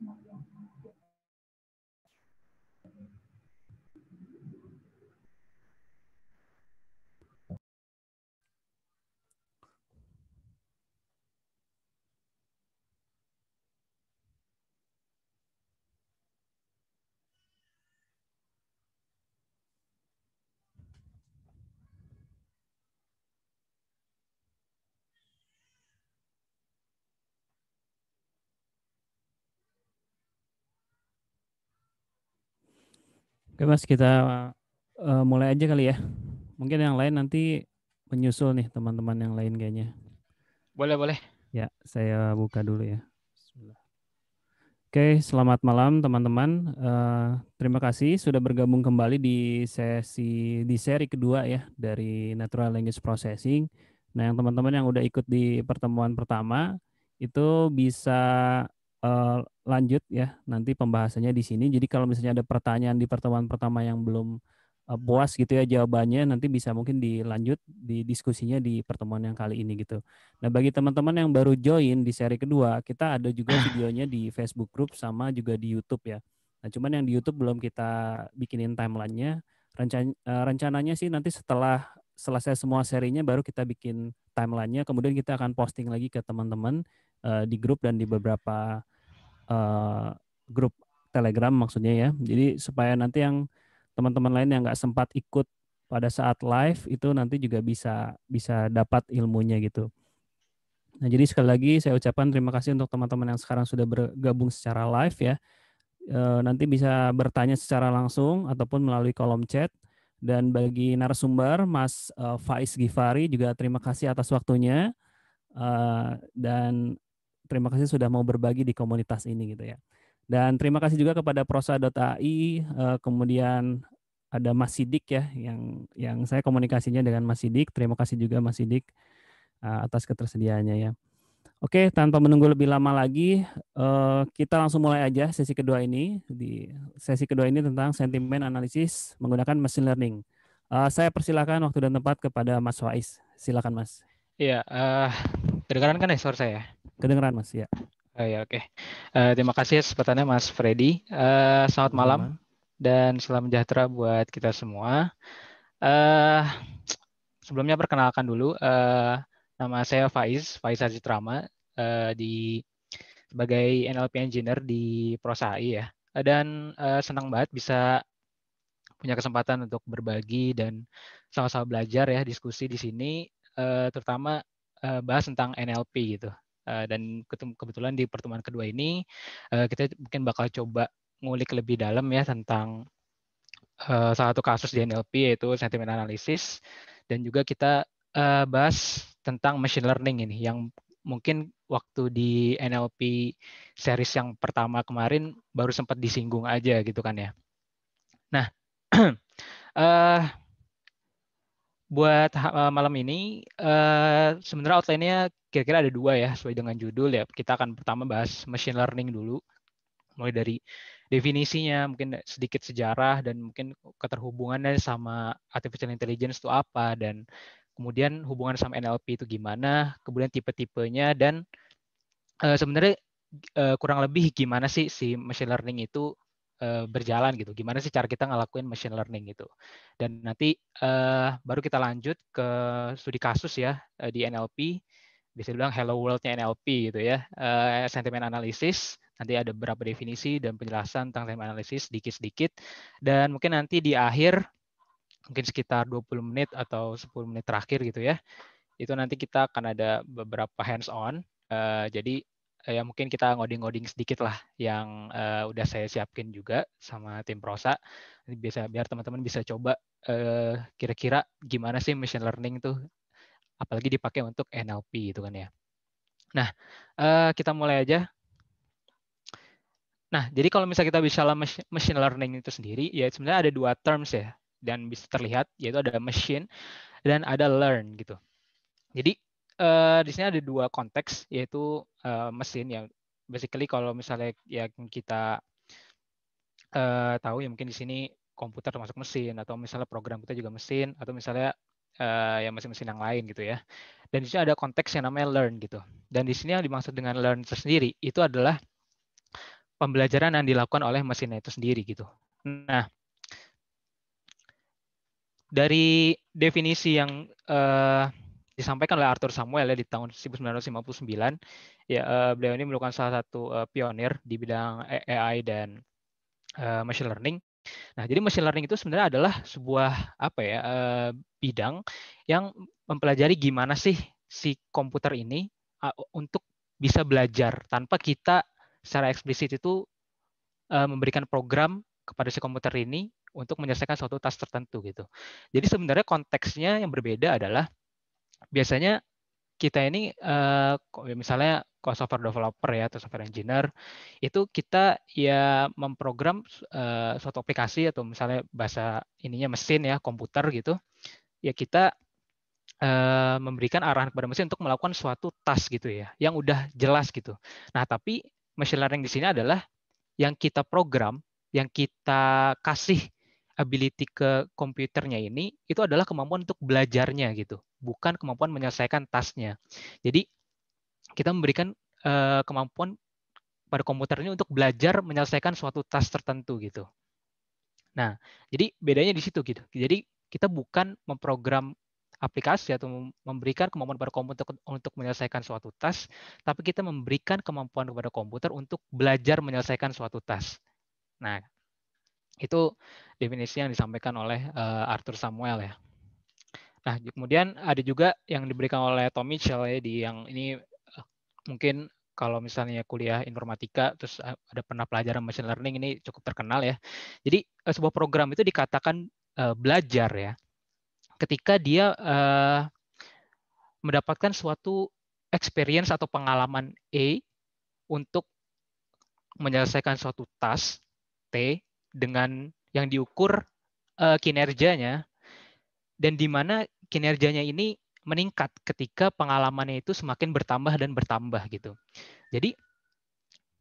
Gracias. Oke mas, kita uh, mulai aja kali ya. Mungkin yang lain nanti menyusul nih teman-teman yang lain kayaknya. Boleh, boleh. Ya, saya buka dulu ya. Oke, selamat malam teman-teman. Uh, terima kasih sudah bergabung kembali di sesi di seri kedua ya dari Natural Language Processing. Nah, yang teman-teman yang udah ikut di pertemuan pertama itu bisa uh, lanjut ya nanti pembahasannya di sini. Jadi kalau misalnya ada pertanyaan di pertemuan pertama yang belum uh, puas gitu ya jawabannya nanti bisa mungkin dilanjut di diskusinya di pertemuan yang kali ini gitu. Nah, bagi teman-teman yang baru join di seri kedua, kita ada juga ah. videonya di Facebook group sama juga di YouTube ya. Nah, cuman yang di YouTube belum kita bikinin timelinenya. Rencan uh, eh, rencananya sih nanti setelah selesai semua serinya baru kita bikin timelinenya, kemudian kita akan posting lagi ke teman-teman uh, di grup dan di beberapa uh, grup Telegram maksudnya ya. Jadi supaya nanti yang teman-teman lain yang nggak sempat ikut pada saat live itu nanti juga bisa bisa dapat ilmunya gitu. Nah, jadi sekali lagi saya ucapkan terima kasih untuk teman-teman yang sekarang sudah bergabung secara live ya. E, nanti bisa bertanya secara langsung ataupun melalui kolom chat. Dan bagi narasumber Mas Faiz Gifari juga terima kasih atas waktunya. E, dan Terima kasih sudah mau berbagi di komunitas ini gitu ya. Dan terima kasih juga kepada prosa.ai, eh, kemudian ada Mas Sidik ya, yang yang saya komunikasinya dengan Mas Sidik. Terima kasih juga Mas Sidik eh, atas ketersediaannya ya. Oke, tanpa menunggu lebih lama lagi, eh, kita langsung mulai aja sesi kedua ini. Di sesi kedua ini tentang sentimen analisis menggunakan machine learning. Saya persilakan waktu dan tempat kepada Mas Wais. Silakan Mas. Iya, uh, kedengaran kan ya suara saya? Kedengeran Mas ya. Uh, ya oke. Okay. Uh, eh, terima kasih kesempatannya Mas Freddy. Uh, selamat selamat malam dan salam sejahtera buat kita semua. Uh, sebelumnya perkenalkan dulu uh, nama saya Faiz, Faiz Aziz uh, di sebagai NLP engineer di Prosai ya. dan uh, senang banget bisa punya kesempatan untuk berbagi dan sama-sama belajar ya diskusi di sini uh, terutama uh, bahas tentang NLP gitu. Eh, dan kebetulan di pertemuan kedua ini eh, kita mungkin bakal coba ngulik lebih dalam ya tentang eh, salah satu kasus di NLP yaitu sentiment analysis dan juga kita bahas tentang machine learning ini yang mungkin waktu di NLP series yang pertama kemarin baru sempat disinggung aja gitu kan ya. Nah, uh, buat uh, malam ini uh, sebenarnya outline-nya kira-kira ada dua ya sesuai dengan judul ya. Kita akan pertama bahas machine learning dulu, mulai dari definisinya, mungkin sedikit sejarah dan mungkin keterhubungannya sama artificial intelligence itu apa dan kemudian hubungan sama NLP itu gimana, kemudian tipe-tipenya dan uh, sebenarnya uh, kurang lebih gimana sih si machine learning itu Eh, berjalan gitu. Gimana sih cara kita ngelakuin machine learning gitu. Dan nanti uh, baru kita lanjut ke studi kasus ya uh, di NLP. Bisa dibilang hello world-nya NLP gitu ya. Uh, sentiment analysis, nanti ada beberapa definisi dan penjelasan tentang sentiment analysis dikit sedikit Dan mungkin nanti di akhir mungkin sekitar 20 menit atau 10 menit terakhir gitu ya. Itu nanti kita akan ada beberapa hands on. Uh, jadi ya mungkin kita ngoding-ngoding sedikit lah yang uh, udah saya siapkin juga sama tim Prosa. Bisa biar teman-teman bisa coba kira eh, kira-kira gimana sih machine learning tuh apalagi dipakai untuk NLP gitu kan ya. Nah, uh, kita mulai aja. Nah, jadi kalau misalnya kita bicara machine learning itu sendiri, ya sebenarnya ada dua terms ya dan bisa terlihat yaitu ada machine dan ada learn gitu. Jadi uh, di sini ada dua konteks yaitu uh, mesin ya basically kalau misalnya yang kita uh, tahu ya mungkin di sini komputer termasuk mesin atau misalnya program kita juga mesin atau misalnya uh, ya mesin-mesin yang lain gitu ya. Dan di sini ada konteks yang namanya learn gitu. Dan di sini yang dimaksud dengan learn tersendiri itu adalah pembelajaran yang dilakukan oleh mesin itu sendiri gitu. Nah, dari definisi yang uh, disampaikan oleh Arthur Samuel ya di tahun 1959 ya uh, beliau ini merupakan salah satu uh, pionir di bidang eh, AI dan uh, machine learning. Nah, jadi machine learning itu sebenarnya adalah sebuah apa ya uh, bidang yang mempelajari gimana sih si komputer ini uh, untuk bisa belajar tanpa kita secara eksplisit itu uh, memberikan program kepada si komputer ini untuk menyelesaikan suatu task tertentu gitu. Jadi sebenarnya konteksnya yang berbeda adalah biasanya kita ini uh, misalnya software developer ya atau software engineer itu kita ya memprogram uh, suatu aplikasi atau misalnya bahasa ininya mesin ya komputer gitu ya kita uh, memberikan arahan kepada mesin untuk melakukan suatu task gitu ya yang udah jelas gitu nah tapi machine learning di sini adalah yang kita program yang kita kasih ability ke komputernya ini itu adalah kemampuan untuk belajarnya gitu, bukan kemampuan menyelesaikan tasnya. Jadi kita memberikan uh, kemampuan pada komputer ini untuk belajar menyelesaikan suatu tas tertentu gitu. Nah, jadi bedanya di situ gitu. Jadi kita bukan memprogram aplikasi atau memberikan kemampuan pada komputer untuk menyelesaikan suatu tas, tapi kita memberikan kemampuan kepada komputer untuk belajar menyelesaikan suatu tas. Nah, itu definisi yang disampaikan oleh uh, Arthur Samuel ya. Nah, kemudian ada juga yang diberikan oleh Tom Mitchell ya di yang ini uh, mungkin kalau misalnya kuliah informatika terus eh, ada pernah pelajaran machine learning ini cukup terkenal ya. Jadi uh, sebuah program itu dikatakan uh, belajar ya ketika dia uh, mendapatkan suatu experience atau pengalaman A untuk menyelesaikan suatu task T dengan yang diukur uh, kinerjanya dan di mana kinerjanya ini meningkat ketika pengalamannya itu semakin bertambah dan bertambah gitu. Jadi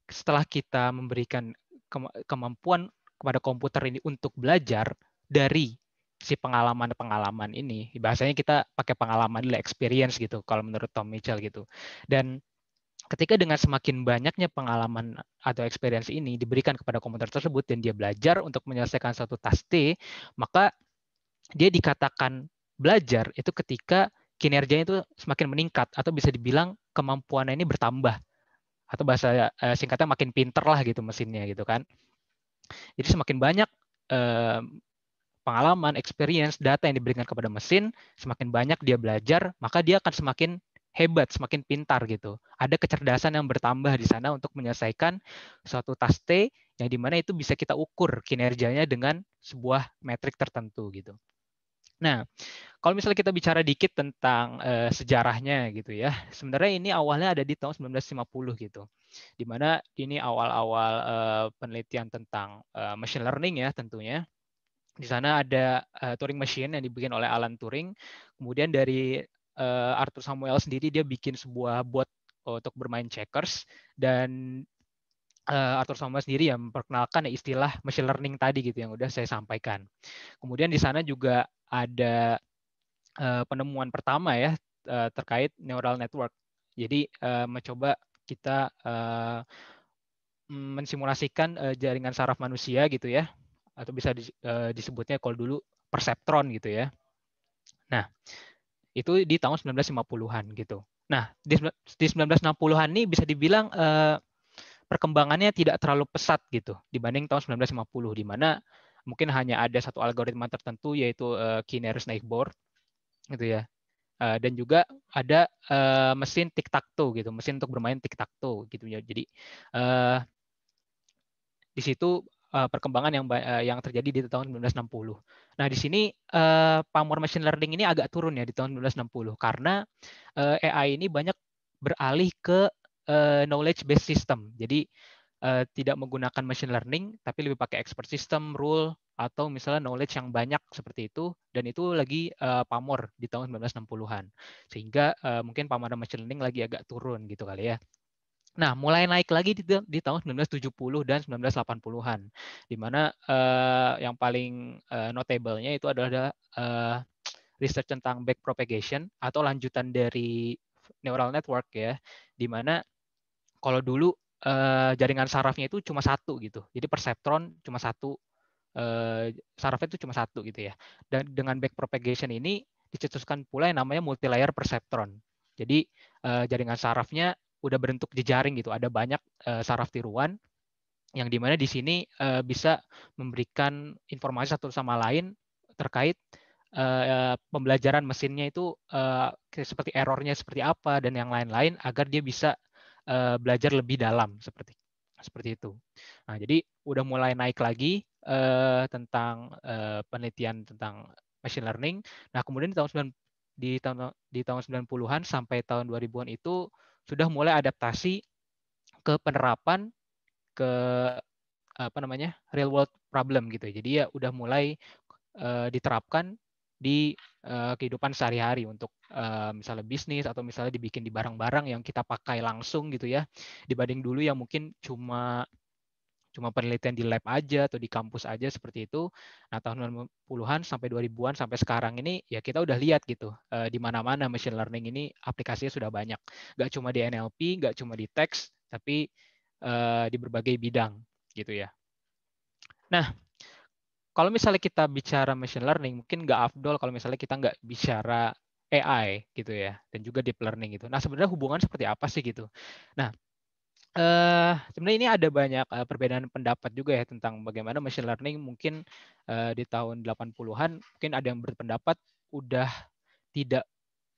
setelah kita memberikan kemampuan kepada komputer ini untuk belajar dari si pengalaman-pengalaman ini. Bahasanya kita pakai pengalaman dulu experience gitu kalau menurut Tom Mitchell gitu. Dan ketika dengan semakin banyaknya pengalaman atau experience ini diberikan kepada komputer tersebut dan dia belajar untuk menyelesaikan suatu tas T, maka dia dikatakan belajar itu ketika kinerjanya itu semakin meningkat atau bisa dibilang kemampuannya ini bertambah atau bahasa eh, singkatnya makin pinter lah gitu mesinnya gitu kan. Jadi semakin banyak eh, pengalaman, experience, data yang diberikan kepada mesin, semakin banyak dia belajar, maka dia akan semakin hebat, semakin pintar gitu. Ada kecerdasan yang bertambah di sana untuk menyelesaikan suatu task T yang dimana itu bisa kita ukur kinerjanya dengan sebuah metrik tertentu gitu. Nah, kalau misalnya kita bicara dikit tentang e, sejarahnya gitu ya, sebenarnya ini awalnya ada di tahun 1950 gitu, dimana ini awal-awal e, penelitian tentang e, machine learning ya tentunya. Di sana ada Turing machine yang dibikin oleh Alan Turing. Kemudian dari uh, Arthur Samuel sendiri dia bikin sebuah bot untuk bermain checkers dan uh, Arthur Samuel sendiri yang memperkenalkan ya istilah machine learning tadi gitu yang udah saya sampaikan. Kemudian di sana juga ada uh, penemuan pertama ya uh, terkait neural network. Jadi uh, mencoba kita uh, mensimulasikan uh, jaringan saraf manusia gitu ya atau bisa di, uh, disebutnya kalau dulu perceptron gitu ya. Nah, itu di tahun 1950-an gitu. Nah, di, di 1960-an ini bisa dibilang eh, perkembangannya tidak terlalu pesat gitu dibanding tahun 1950 di mana mungkin hanya ada satu algoritma tertentu yaitu eh, Kinner board gitu ya. Uh, dan juga ada uh, mesin tic tac toe gitu, mesin untuk bermain tic tac toe gitu ya. Jadi uh, di situ Eh, perkembangan yang eh, yang terjadi di tahun 1960. Nah, di sini uh, pamor machine learning ini agak turun ya di tahun 1960 karena uh, AI ini banyak beralih ke uh, knowledge based system. Jadi uh, tidak menggunakan machine learning tapi lebih pakai expert system, rule atau misalnya knowledge yang banyak seperti itu dan itu lagi uh, pamor di tahun 1960-an. Sehingga uh, mungkin pamor machine learning lagi agak turun gitu kali ya. Nah, mulai naik lagi di, di tahun 1970 dan 1980-an, di mana uh, yang paling uh, notablenya itu adalah uh, research tentang back propagation atau lanjutan dari neural network ya, di mana kalau dulu uh, jaringan sarafnya itu cuma satu gitu, jadi perceptron cuma satu, uh, sarafnya itu cuma satu gitu ya. Dan dengan back propagation ini dicetuskan pula yang namanya multilayer perceptron. Jadi jaringan sarafnya udah berbentuk jejaring gitu. Ada banyak uh, saraf tiruan yang dimana di sini uh, bisa memberikan informasi satu sama lain terkait uh, pembelajaran mesinnya itu uh, seperti errornya seperti apa dan yang lain-lain agar dia bisa uh, belajar lebih dalam seperti seperti itu. Nah jadi udah mulai naik lagi uh, tentang uh, penelitian tentang machine learning. Nah kemudian di tahun di tahun di tahun 90-an sampai tahun 2000-an itu sudah mulai adaptasi ke penerapan ke apa namanya real world problem gitu. Jadi ya udah mulai uh, diterapkan di uh, kehidupan sehari-hari untuk uh, misalnya bisnis atau misalnya dibikin di barang-barang yang kita pakai langsung gitu ya. Dibanding dulu yang mungkin cuma cuma penelitian di lab aja atau di kampus aja seperti itu. Nah, tahun 90-an sampai 2000-an sampai sekarang ini ya kita udah lihat gitu uh, di mana-mana machine learning ini aplikasinya sudah banyak. Gak cuma di NLP, gak cuma di teks, tapi uh, di berbagai bidang gitu ya. Nah, kalau misalnya kita bicara machine learning, mungkin nggak afdol kalau misalnya kita nggak bicara AI gitu ya, dan juga deep learning gitu. Nah, sebenarnya hubungan seperti apa sih gitu? Nah, uh, sebenarnya ini ada banyak uh, perbedaan pendapat juga ya tentang bagaimana machine learning mungkin uh, di tahun 80-an mungkin ada yang berpendapat udah tidak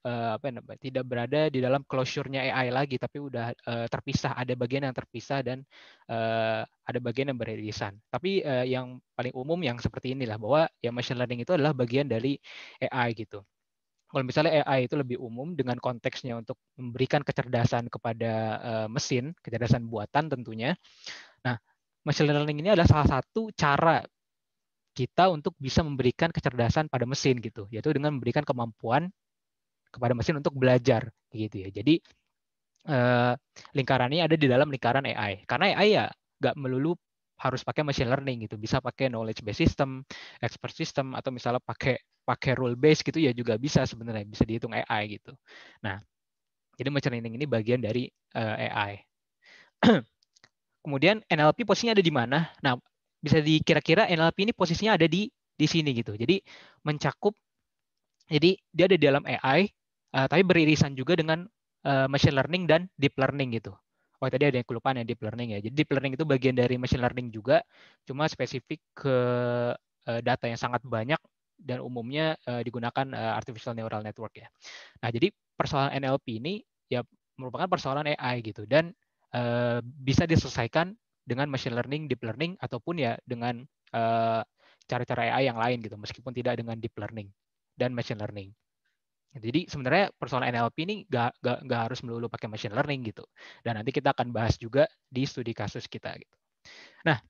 uh, apa ya, tidak berada di dalam closure-nya AI lagi tapi udah uh, terpisah ada bagian yang terpisah dan uh, ada bagian yang beririsan. Tapi uh, yang paling umum yang seperti inilah bahwa ya machine learning itu adalah bagian dari AI gitu kalau misalnya AI itu lebih umum dengan konteksnya untuk memberikan kecerdasan kepada uh, mesin, kecerdasan buatan tentunya. Nah, machine learning ini adalah salah satu cara kita untuk bisa memberikan kecerdasan pada mesin gitu, yaitu dengan memberikan kemampuan kepada mesin untuk belajar gitu ya. Jadi uh, eh, lingkaran ada di dalam lingkaran AI. Karena AI ya nggak melulu harus pakai machine learning gitu bisa pakai knowledge based system expert system atau misalnya pakai pakai rule based gitu ya juga bisa sebenarnya bisa dihitung AI gitu nah jadi machine learning ini bagian dari uh, eh, AI kemudian NLP posisinya ada di mana nah bisa dikira-kira NLP ini posisinya ada di di sini gitu jadi mencakup jadi dia ada di dalam AI uh, eh, tapi beririsan juga dengan uh, machine learning dan deep learning gitu oh tadi ada yang kelupaan ya deep learning ya. Jadi deep learning itu bagian dari machine learning juga, cuma spesifik ke eh, data yang sangat banyak dan umumnya eh, digunakan eh, artificial neural network ya. Nah jadi persoalan NLP ini ya merupakan persoalan AI gitu dan bisa diselesaikan dengan machine learning, deep learning ataupun ya dengan cara -cara AI yang lain gitu meskipun tidak dengan deep learning dan machine learning. Jadi sebenarnya persona NLP ini gak, gak, gak harus melulu pakai machine learning gitu. Dan nanti kita akan bahas juga di studi kasus kita gitu. Nah,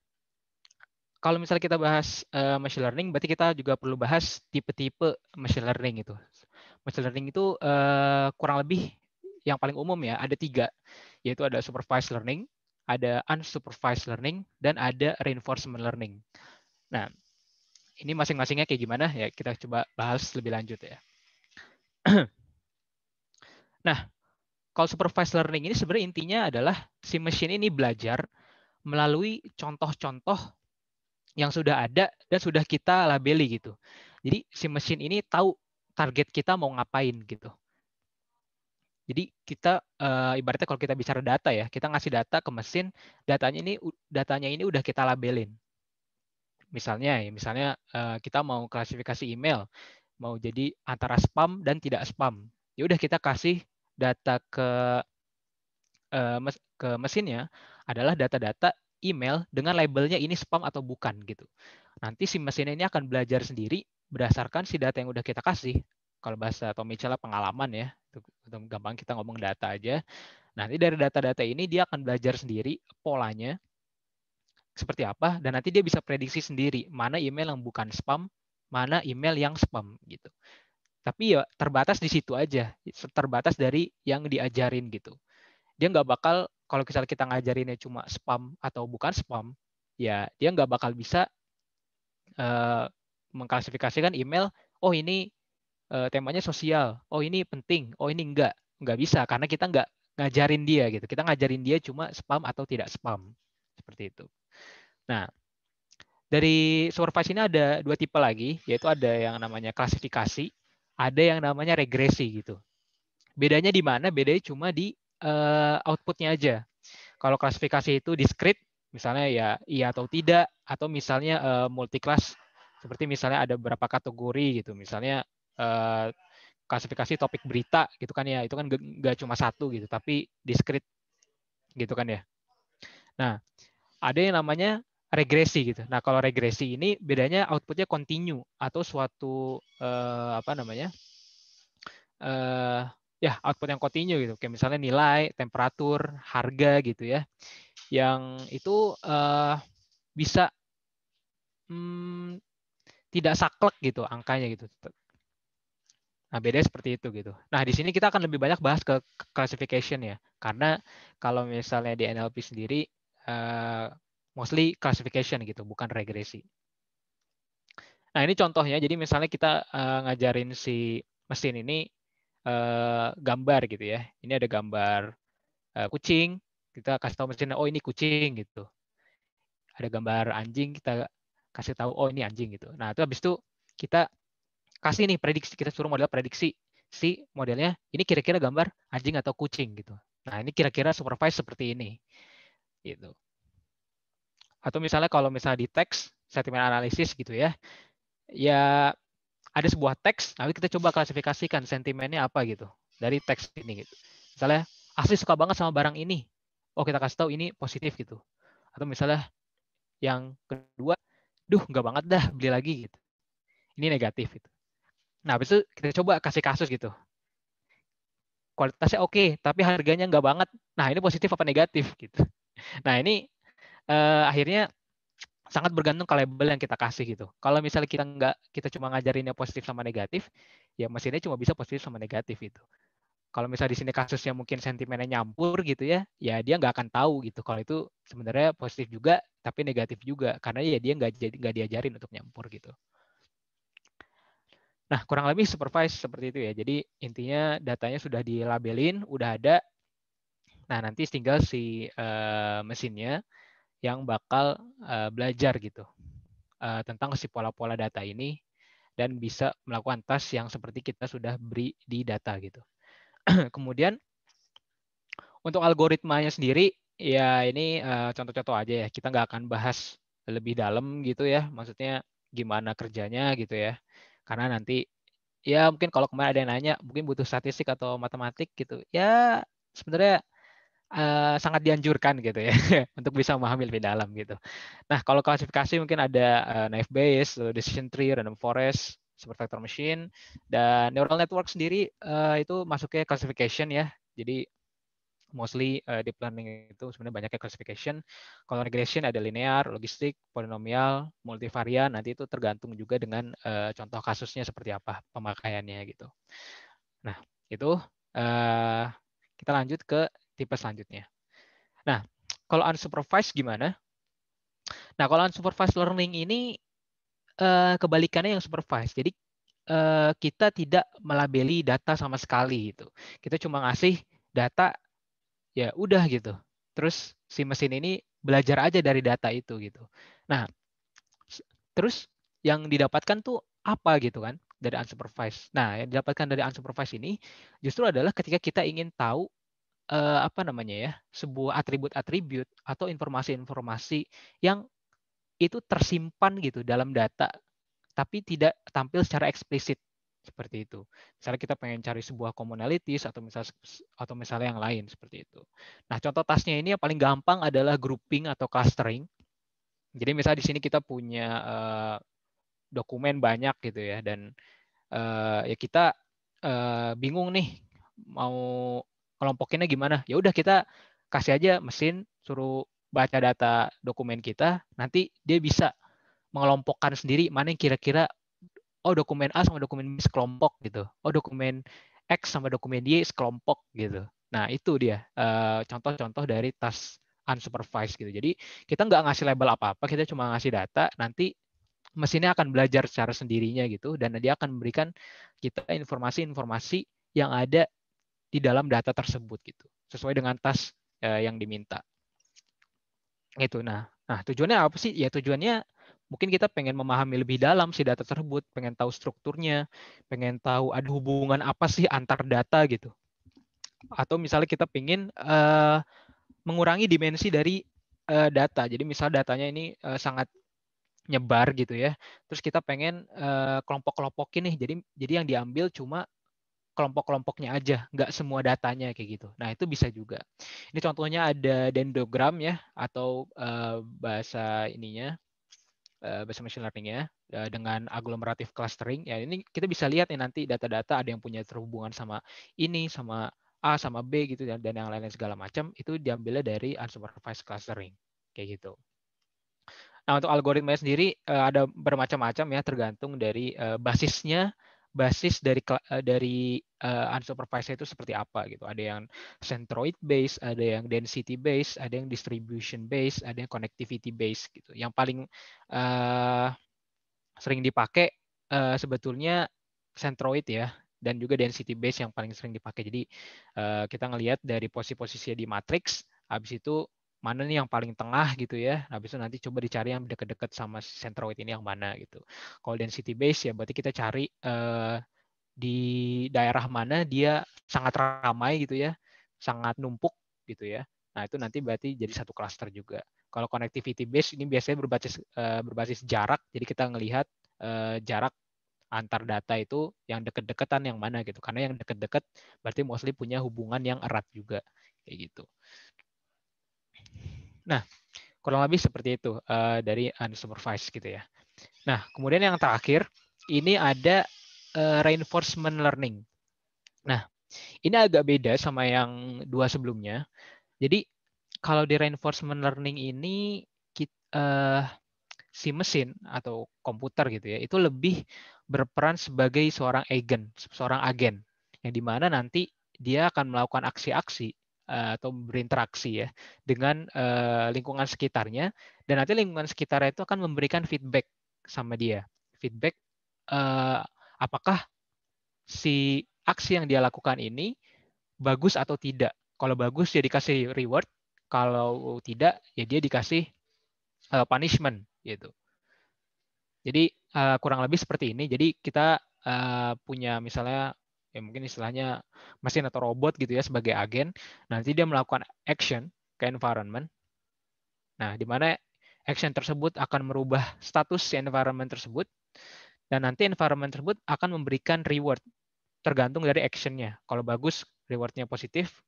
kalau misalnya kita bahas uh, machine learning, berarti kita juga perlu bahas tipe-tipe machine learning itu. Machine learning itu uh, kurang lebih yang paling umum ya ada tiga, yaitu ada supervised learning, ada unsupervised learning, dan ada reinforcement learning. Nah, ini masing-masingnya kayak gimana ya kita coba bahas lebih lanjut ya. nah, kalau supervised learning ini sebenarnya intinya adalah si mesin ini belajar melalui contoh-contoh yang sudah ada dan sudah kita labeli gitu. Jadi si mesin ini tahu target kita mau ngapain gitu. Jadi kita e, ibaratnya kalau kita bicara data ya, kita ngasih data ke mesin, datanya ini datanya ini udah kita labelin. Misalnya ya, misalnya eh, kita mau klasifikasi email, mau jadi antara spam dan tidak spam. Ya udah kita kasih data ke eh, ke mesinnya adalah data-data email dengan labelnya ini spam atau bukan gitu. Nanti si mesinnya ini akan belajar sendiri berdasarkan si data yang udah kita kasih. Kalau bahasa Tommy Chella pengalaman ya, gampang kita ngomong data aja. Nanti dari data-data ini dia akan belajar sendiri polanya seperti apa dan nanti dia bisa prediksi sendiri mana email yang bukan spam, mana email yang spam gitu. Tapi ya terbatas di situ aja, terbatas dari yang diajarin gitu. Dia nggak bakal kalau misalnya kita ngajarinnya cuma spam atau bukan spam, ya dia nggak bakal bisa uh, mengklasifikasikan email. Oh ini uh, temanya sosial, oh ini penting, oh ini enggak, nggak bisa karena kita nggak ngajarin dia gitu. Kita ngajarin dia cuma spam atau tidak spam seperti itu. Nah, dari supervisi ini ada dua tipe lagi, yaitu ada yang namanya klasifikasi, ada yang namanya regresi gitu. Bedanya di mana? Bedanya cuma di uh, outputnya aja. Kalau klasifikasi itu diskrit, misalnya ya iya atau tidak, atau misalnya uh, eh, multi seperti misalnya ada beberapa kategori gitu, misalnya uh, klasifikasi topik berita gitu kan ya, itu kan nggak cuma satu gitu, tapi diskrit gitu kan ya. Nah, ada yang namanya regresi gitu. Nah kalau regresi ini bedanya outputnya continue atau suatu uh, apa namanya Uh, ya output yang continue gitu. Kayak misalnya nilai, temperatur, harga gitu ya, yang itu uh, bisa hmm, tidak saklek gitu angkanya gitu. Nah, beda seperti itu gitu. Nah, di sini kita akan lebih banyak bahas ke classification ya. Karena kalau misalnya di NLP sendiri mostly classification gitu, bukan regresi. Nah ini contohnya, jadi misalnya kita uh, ngajarin si mesin ini uh, gambar gitu ya. Ini ada gambar uh, kucing, kita kasih tahu mesinnya, oh ini kucing gitu. Ada gambar anjing, kita kasih tahu, oh ini anjing gitu. Nah itu habis itu kita kasih nih prediksi, kita suruh model prediksi si modelnya ini kira-kira gambar anjing atau kucing gitu. Nah ini kira-kira supervise seperti ini gitu. Atau misalnya kalau misalnya di teks sentimen analisis gitu ya, ya ada sebuah teks, nanti kita coba klasifikasikan sentimennya apa gitu dari teks ini gitu. Misalnya asli suka banget sama barang ini, oh kita kasih tahu ini positif gitu. Atau misalnya yang kedua, duh nggak banget dah beli lagi gitu. Ini negatif gitu. Nah, habis itu kita coba kasih kasus gitu. Kualitasnya oke, okay, tapi harganya nggak banget. Nah, ini positif apa negatif gitu. Nah, ini uh, akhirnya sangat bergantung ke label yang kita kasih gitu. Kalau misalnya kita nggak kita cuma ngajarinnya positif sama negatif, ya mesinnya cuma bisa positif sama negatif itu. Kalau misalnya di sini kasusnya mungkin sentimennya nyampur gitu ya, ya dia nggak akan tahu gitu. Kalau itu sebenarnya positif juga, tapi negatif juga, karena ya dia nggak nggak diajarin untuk nyampur gitu. Nah kurang lebih supervise seperti itu ya. Jadi intinya datanya sudah dilabelin, udah ada. Nah nanti tinggal si uh, mesinnya yang bakal uh, belajar gitu uh, tentang si pola-pola data ini dan bisa melakukan tas yang seperti kita sudah beri di data gitu. Kemudian untuk algoritmanya sendiri ya ini eh, contoh-contoh uh, aja ya kita nggak akan bahas lebih dalam gitu ya maksudnya gimana kerjanya gitu ya karena nanti ya mungkin kalau kemarin ada yang nanya mungkin butuh statistik atau matematik gitu ya sebenarnya Eh, sangat dianjurkan gitu ya untuk bisa memahami lebih dalam gitu. Nah kalau klasifikasi mungkin ada uh, eh, naive Bayes, eh, decision tree, random forest, super vector machine dan neural network sendiri uh, itu masuknya classification ya. Jadi mostly uh, deep learning itu sebenarnya banyaknya classification. Kalau regression ada linear, logistik, polinomial, multivarian. Nanti itu tergantung juga dengan uh, contoh kasusnya seperti apa pemakaiannya gitu. Nah itu uh, kita lanjut ke tipe selanjutnya. Nah, kalau unsupervised gimana? Nah, kalau unsupervised learning ini eh, kebalikannya yang supervised. Jadi eh, kita tidak melabeli data sama sekali itu. Kita cuma ngasih data ya udah gitu. Terus si mesin ini belajar aja dari data itu gitu. Nah, terus yang didapatkan tuh apa gitu kan dari unsupervised. Nah, yang didapatkan dari unsupervised ini justru adalah ketika kita ingin tahu uh, apa namanya ya sebuah atribut-atribut atau informasi-informasi yang itu tersimpan gitu dalam data tapi tidak tampil secara eksplisit seperti itu. Misalnya kita pengen cari sebuah commonalities atau misal atau misalnya yang lain seperti itu. Nah, contoh tasnya ini yang paling gampang adalah grouping atau clustering. Jadi misalnya di sini kita punya uh, dokumen banyak gitu ya dan uh, ya kita uh, bingung nih mau kelompokinnya gimana ya udah kita kasih aja mesin suruh baca data dokumen kita nanti dia bisa mengelompokkan sendiri mana yang kira-kira oh dokumen A sama dokumen B sekelompok gitu oh dokumen X sama dokumen Y sekelompok gitu nah itu dia eh, contoh-contoh dari tas unsupervised gitu jadi kita nggak ngasih label apa-apa kita cuma ngasih data nanti mesinnya akan belajar secara sendirinya gitu dan dia akan memberikan kita informasi-informasi yang ada di dalam data tersebut gitu sesuai dengan tas uh, yang diminta gitu nah nah tujuannya apa sih ya tujuannya mungkin kita pengen memahami lebih dalam si data tersebut pengen tahu strukturnya pengen tahu ada hubungan apa sih antar data gitu atau misalnya kita pengen uh, eh, mengurangi dimensi dari uh, data jadi misal datanya ini uh, sangat nyebar gitu ya. Terus kita pengen uh, kelompok-kelompokin nih. Jadi jadi yang diambil cuma kelompok-kelompoknya aja, nggak semua datanya kayak gitu. Nah itu bisa juga. Ini contohnya ada dendogram ya atau uh, bahasa ininya uh, bahasa machine learning ya eh, dengan agglomerative clustering. Ya ini kita bisa lihat nih nanti data-data ada yang punya terhubungan sama ini sama A sama B gitu dan, yang lain-lain segala macam itu diambilnya dari unsupervised clustering kayak gitu. Nah untuk algoritma sendiri ada bermacam-macam ya tergantung dari basisnya basis dari eh, dari uh, eh, unsupervised itu seperti apa gitu. Ada yang centroid base ada yang density base ada yang distribution base ada yang connectivity base gitu. Yang paling uh, sering dipakai uh, sebetulnya centroid ya dan juga density base yang paling sering dipakai. Jadi uh, kita ngelihat dari posisi-posisinya di matrix habis itu mana nih yang paling tengah gitu ya. Habis nah, itu nanti coba dicari yang dekat-dekat sama centroid ini yang mana gitu. Kalau density base ya berarti kita cari eh, di daerah mana dia sangat ramai gitu ya, sangat numpuk gitu ya. Nah, itu nanti berarti jadi satu cluster juga. Kalau connectivity base ini biasanya berbasis eh, berbasis jarak, jadi kita ngelihat eh, jarak antar data itu yang deket-deketan yang mana gitu. Karena yang deket-deket berarti mostly punya hubungan yang erat juga kayak gitu. Nah, kurang lebih seperti itu uh, dari unsupervised gitu ya. Nah, kemudian yang terakhir ini ada uh, reinforcement learning. Nah, ini agak beda sama yang dua sebelumnya. Jadi kalau di reinforcement learning ini kita, uh, eh, si mesin atau komputer gitu ya, itu lebih berperan sebagai seorang agen, seorang agen yang dimana nanti dia akan melakukan aksi-aksi Eh, atau berinteraksi ya dengan eh, lingkungan sekitarnya dan nanti lingkungan sekitarnya itu akan memberikan feedback sama dia feedback eh, apakah si aksi yang dia lakukan ini bagus atau tidak kalau bagus ya dikasih reward kalau tidak ya dia dikasih punishment gitu. Jadi kurang lebih seperti ini. Jadi kita punya misalnya ya mungkin istilahnya mesin atau robot gitu ya sebagai agen. Nanti dia melakukan action ke environment. Nah, di mana action tersebut akan merubah status environment tersebut dan nanti environment tersebut akan memberikan reward tergantung dari actionnya. Kalau bagus, rewardnya positif.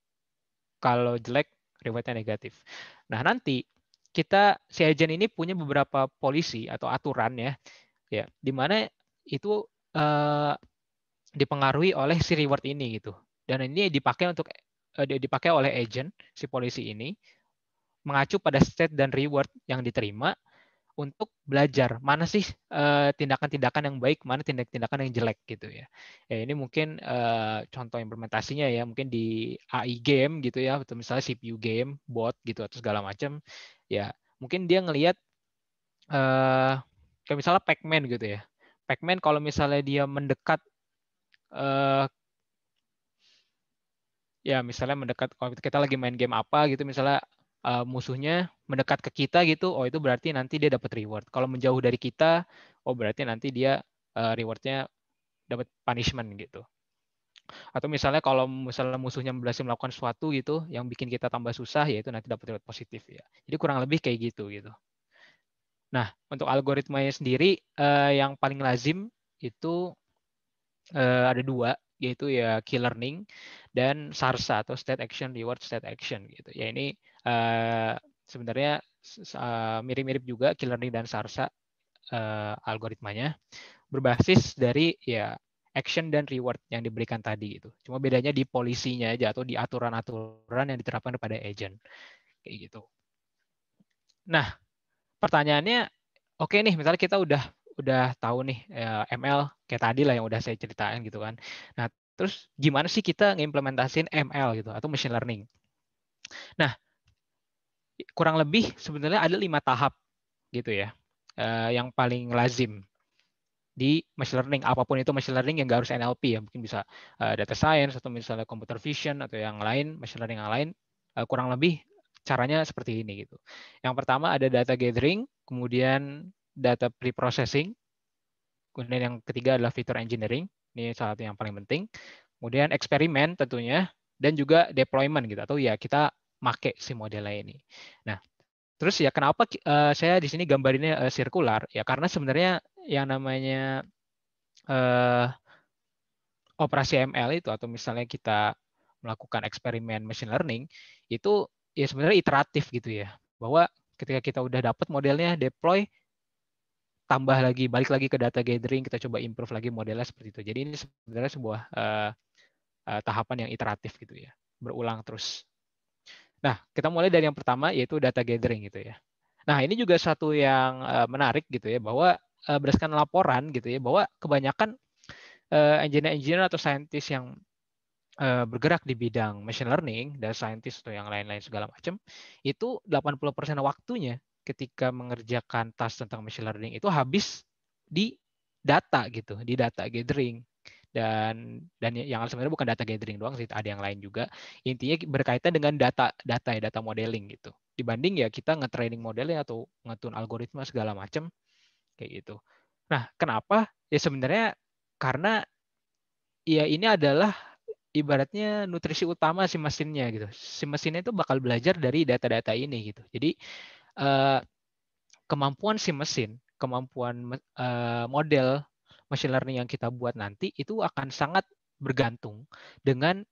Kalau jelek, rewardnya negatif. Nah, nanti kita si agent ini punya beberapa polisi atau aturan ya, ya di mana itu eh, dipengaruhi oleh si reward ini gitu. Dan ini dipakai untuk eh, dipakai oleh agent si polisi ini mengacu pada state dan reward yang diterima untuk belajar mana sih eh, tindakan-tindakan yang baik, mana tindakan-tindakan yang jelek gitu ya. ya ini mungkin uh, contoh implementasinya ya, mungkin di AI game gitu ya, atau misalnya CPU game, bot gitu atau segala macam. Ya, mungkin dia ngelihat uh, kayak misalnya Pacman gitu ya. Pacman kalau misalnya dia mendekat uh, ya misalnya mendekat kalau kita lagi main game apa gitu misalnya uh, musuhnya mendekat ke kita gitu oh itu berarti nanti dia dapat reward kalau menjauh dari kita oh berarti nanti dia uh, rewardnya dapat punishment gitu atau misalnya kalau misalnya musuhnya berhasil melakukan sesuatu gitu yang bikin kita tambah susah yaitu nanti dapat reward positif ya jadi kurang lebih kayak gitu gitu nah untuk algoritmanya sendiri uh, yang paling lazim itu uh, ada dua yaitu ya key learning dan SARSA atau state action reward state action gitu. Ya ini uh, sebenarnya eh, mirip-mirip uh, juga key learning dan SARSA uh, algoritmanya berbasis dari ya action dan reward yang diberikan tadi gitu. Cuma bedanya di polisinya aja atau di aturan-aturan yang diterapkan kepada agent kayak gitu. Nah, pertanyaannya oke okay nih misalnya kita udah udah tahu nih eh, ML kayak tadi lah yang udah saya ceritain gitu kan. Nah, terus gimana sih kita ngimplementasin ML gitu atau machine learning? Nah, kurang lebih sebenarnya ada lima tahap gitu ya eh, yang paling lazim di machine learning apapun itu machine learning yang nggak harus NLP ya mungkin bisa eh, data science atau misalnya computer vision atau yang lain machine learning yang lain kurang lebih caranya seperti ini gitu. Yang pertama ada data gathering, kemudian data pre-processing, Kemudian yang ketiga adalah fitur engineering. Ini salah satu yang paling penting. Kemudian eksperimen tentunya dan juga deployment gitu atau ya kita make si modelnya ini. Nah, terus ya kenapa eh, saya di sini gambarinnya uh, ya karena sebenarnya yang namanya uh, operasi ML itu atau misalnya kita melakukan eksperimen machine learning itu ya sebenarnya iteratif gitu ya bahwa ketika kita udah dapat modelnya deploy tambah lagi balik lagi ke data gathering kita coba improve lagi modelnya seperti itu jadi ini sebenarnya sebuah uh, uh, tahapan yang iteratif gitu ya berulang terus nah kita mulai dari yang pertama yaitu data gathering gitu ya nah ini juga satu yang uh, menarik gitu ya bahwa uh, berdasarkan laporan gitu ya bahwa kebanyakan uh, engineer-engineer atau scientist yang bergerak di bidang machine learning dan scientist atau yang lain-lain segala macam itu 80% waktunya ketika mengerjakan task tentang machine learning itu habis di data gitu, di data gathering. Dan dan yang sebenarnya bukan data gathering doang sih, ada yang lain juga. Intinya berkaitan dengan data data ya, data modeling gitu. Dibanding ya kita nge-training modelnya atau ngetun algoritma segala macam kayak gitu. Nah, kenapa? Ya sebenarnya karena ya ini adalah ibaratnya nutrisi utama si mesinnya gitu. Si mesinnya itu bakal belajar dari data-data ini gitu. Jadi Eh, kemampuan si mesin, kemampuan eh, model machine learning yang kita buat nanti itu akan sangat bergantung dengan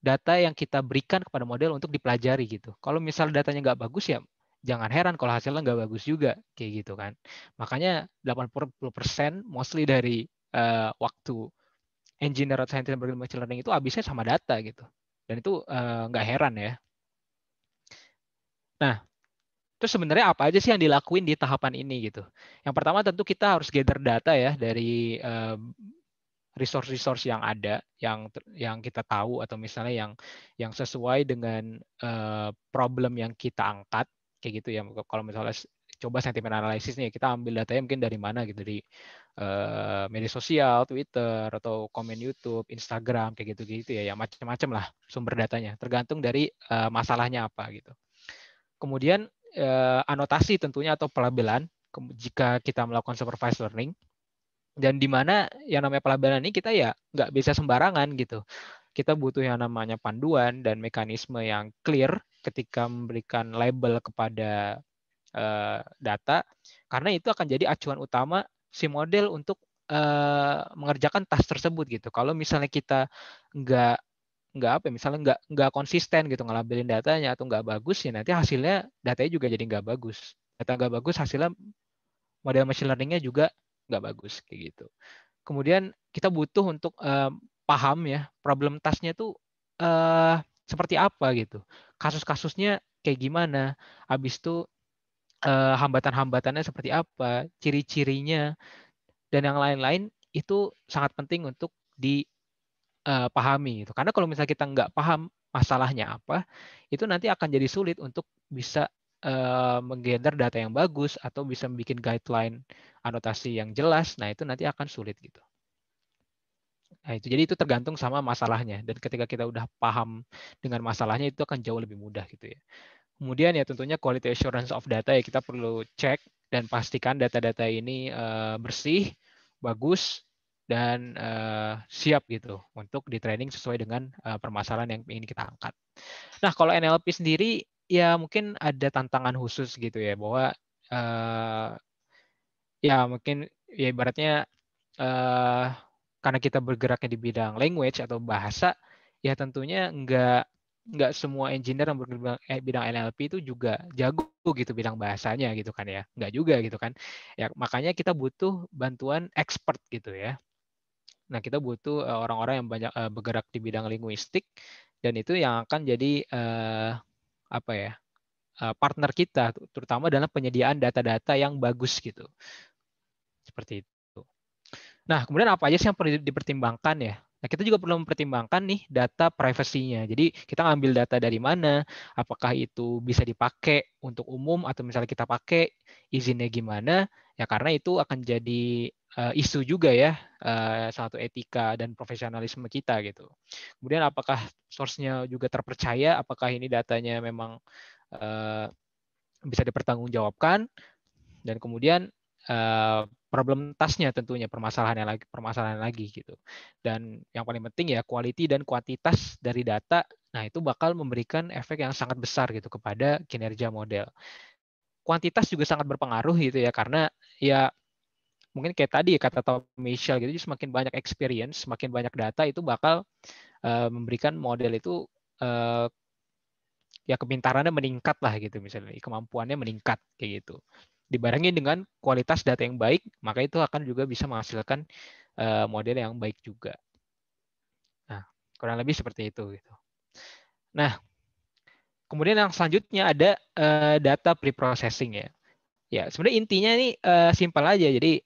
data yang kita berikan kepada model untuk dipelajari gitu. Kalau misal datanya nggak bagus ya jangan heran kalau hasilnya nggak bagus juga kayak gitu kan. Makanya 80% mostly dari uh, waktu engineer atau scientist yang machine learning itu habisnya sama data gitu. Dan itu nggak heran ya. Nah, Terus sebenarnya apa aja sih yang dilakuin di tahapan ini gitu? Yang pertama tentu kita harus gather data ya dari eh, resource-resource yang ada, yang yang kita tahu atau misalnya yang yang sesuai dengan eh, problem yang kita angkat kayak gitu ya. Kalau misalnya coba sentimen analisis nih, kita ambil datanya mungkin dari mana gitu dari eh, media sosial, Twitter atau komen YouTube, Instagram kayak gitu-gitu ya, yang macam-macam lah sumber datanya. Tergantung dari masalahnya apa gitu. Kemudian eh, anotasi tentunya atau pelabelan jika kita melakukan supervised learning dan di mana yang namanya pelabelan ini kita ya nggak bisa sembarangan gitu kita butuh yang namanya panduan dan mekanisme yang clear ketika memberikan label kepada uh, data karena itu akan jadi acuan utama si model untuk uh, mengerjakan task tersebut gitu kalau misalnya kita nggak nggak apa ya misalnya nggak nggak konsisten gitu ngelabelin datanya atau nggak bagus ya nanti hasilnya datanya juga jadi nggak bagus data nggak bagus hasilnya model machine learningnya juga nggak bagus kayak gitu kemudian kita butuh untuk uh, paham ya problem tasnya tuh uh, seperti apa gitu kasus-kasusnya kayak gimana habis itu uh, eh, hambatan-hambatannya seperti apa ciri-cirinya dan yang lain-lain itu sangat penting untuk di uh, pahami itu. Karena kalau misalnya kita nggak paham masalahnya apa, itu nanti akan jadi sulit untuk bisa uh, eh, menggather data yang bagus atau bisa bikin guideline anotasi yang jelas. Nah itu nanti akan sulit gitu. Nah, itu jadi itu tergantung sama masalahnya dan ketika kita udah paham dengan masalahnya itu akan jauh lebih mudah gitu ya. Kemudian ya tentunya quality assurance of data ya kita perlu cek dan pastikan data-data ini uh, bersih, bagus, dan uh, siap gitu untuk di training sesuai dengan uh, permasalahan yang ingin kita angkat. Nah, kalau NLP sendiri ya mungkin ada tantangan khusus gitu ya bahwa uh, ya mungkin ya ibaratnya uh, karena kita bergeraknya di bidang language atau bahasa ya tentunya nggak nggak semua engineer yang bergerak bidang NLP itu juga jago gitu bidang bahasanya gitu kan ya nggak juga gitu kan ya makanya kita butuh bantuan expert gitu ya Nah, kita butuh eh, orang-orang yang banyak eh, bergerak di bidang linguistik dan itu yang akan jadi eh, apa ya? partner kita terutama dalam penyediaan data-data yang bagus gitu. Seperti itu. Nah, kemudian apa aja sih yang perlu dipertimbangkan ya Nah, kita juga perlu mempertimbangkan nih data privasinya. Jadi, kita ngambil data dari mana, apakah itu bisa dipakai untuk umum atau misalnya kita pakai izinnya gimana? Ya karena itu akan jadi uh, isu juga ya, uh, satu etika dan profesionalisme kita gitu. Kemudian apakah source-nya juga terpercaya, apakah ini datanya memang uh, bisa dipertanggungjawabkan dan kemudian uh, problem tasnya tentunya permasalahannya lagi permasalahan lagi gitu dan yang paling penting ya quality dan kuantitas dari data nah itu bakal memberikan efek yang sangat besar gitu kepada kinerja model kuantitas juga sangat berpengaruh gitu ya karena ya mungkin kayak tadi kata Tom Michel gitu semakin banyak experience semakin banyak data itu bakal uh, memberikan model itu uh, ya kepintarannya meningkat lah gitu misalnya kemampuannya meningkat kayak gitu dibarengi dengan kualitas data yang baik, maka itu akan juga bisa menghasilkan eh, model yang baik juga. Nah, kurang lebih seperti itu. Gitu. Nah, kemudian yang selanjutnya ada uh, data preprocessing ya. Ya, sebenarnya intinya ini uh, simpel aja. Jadi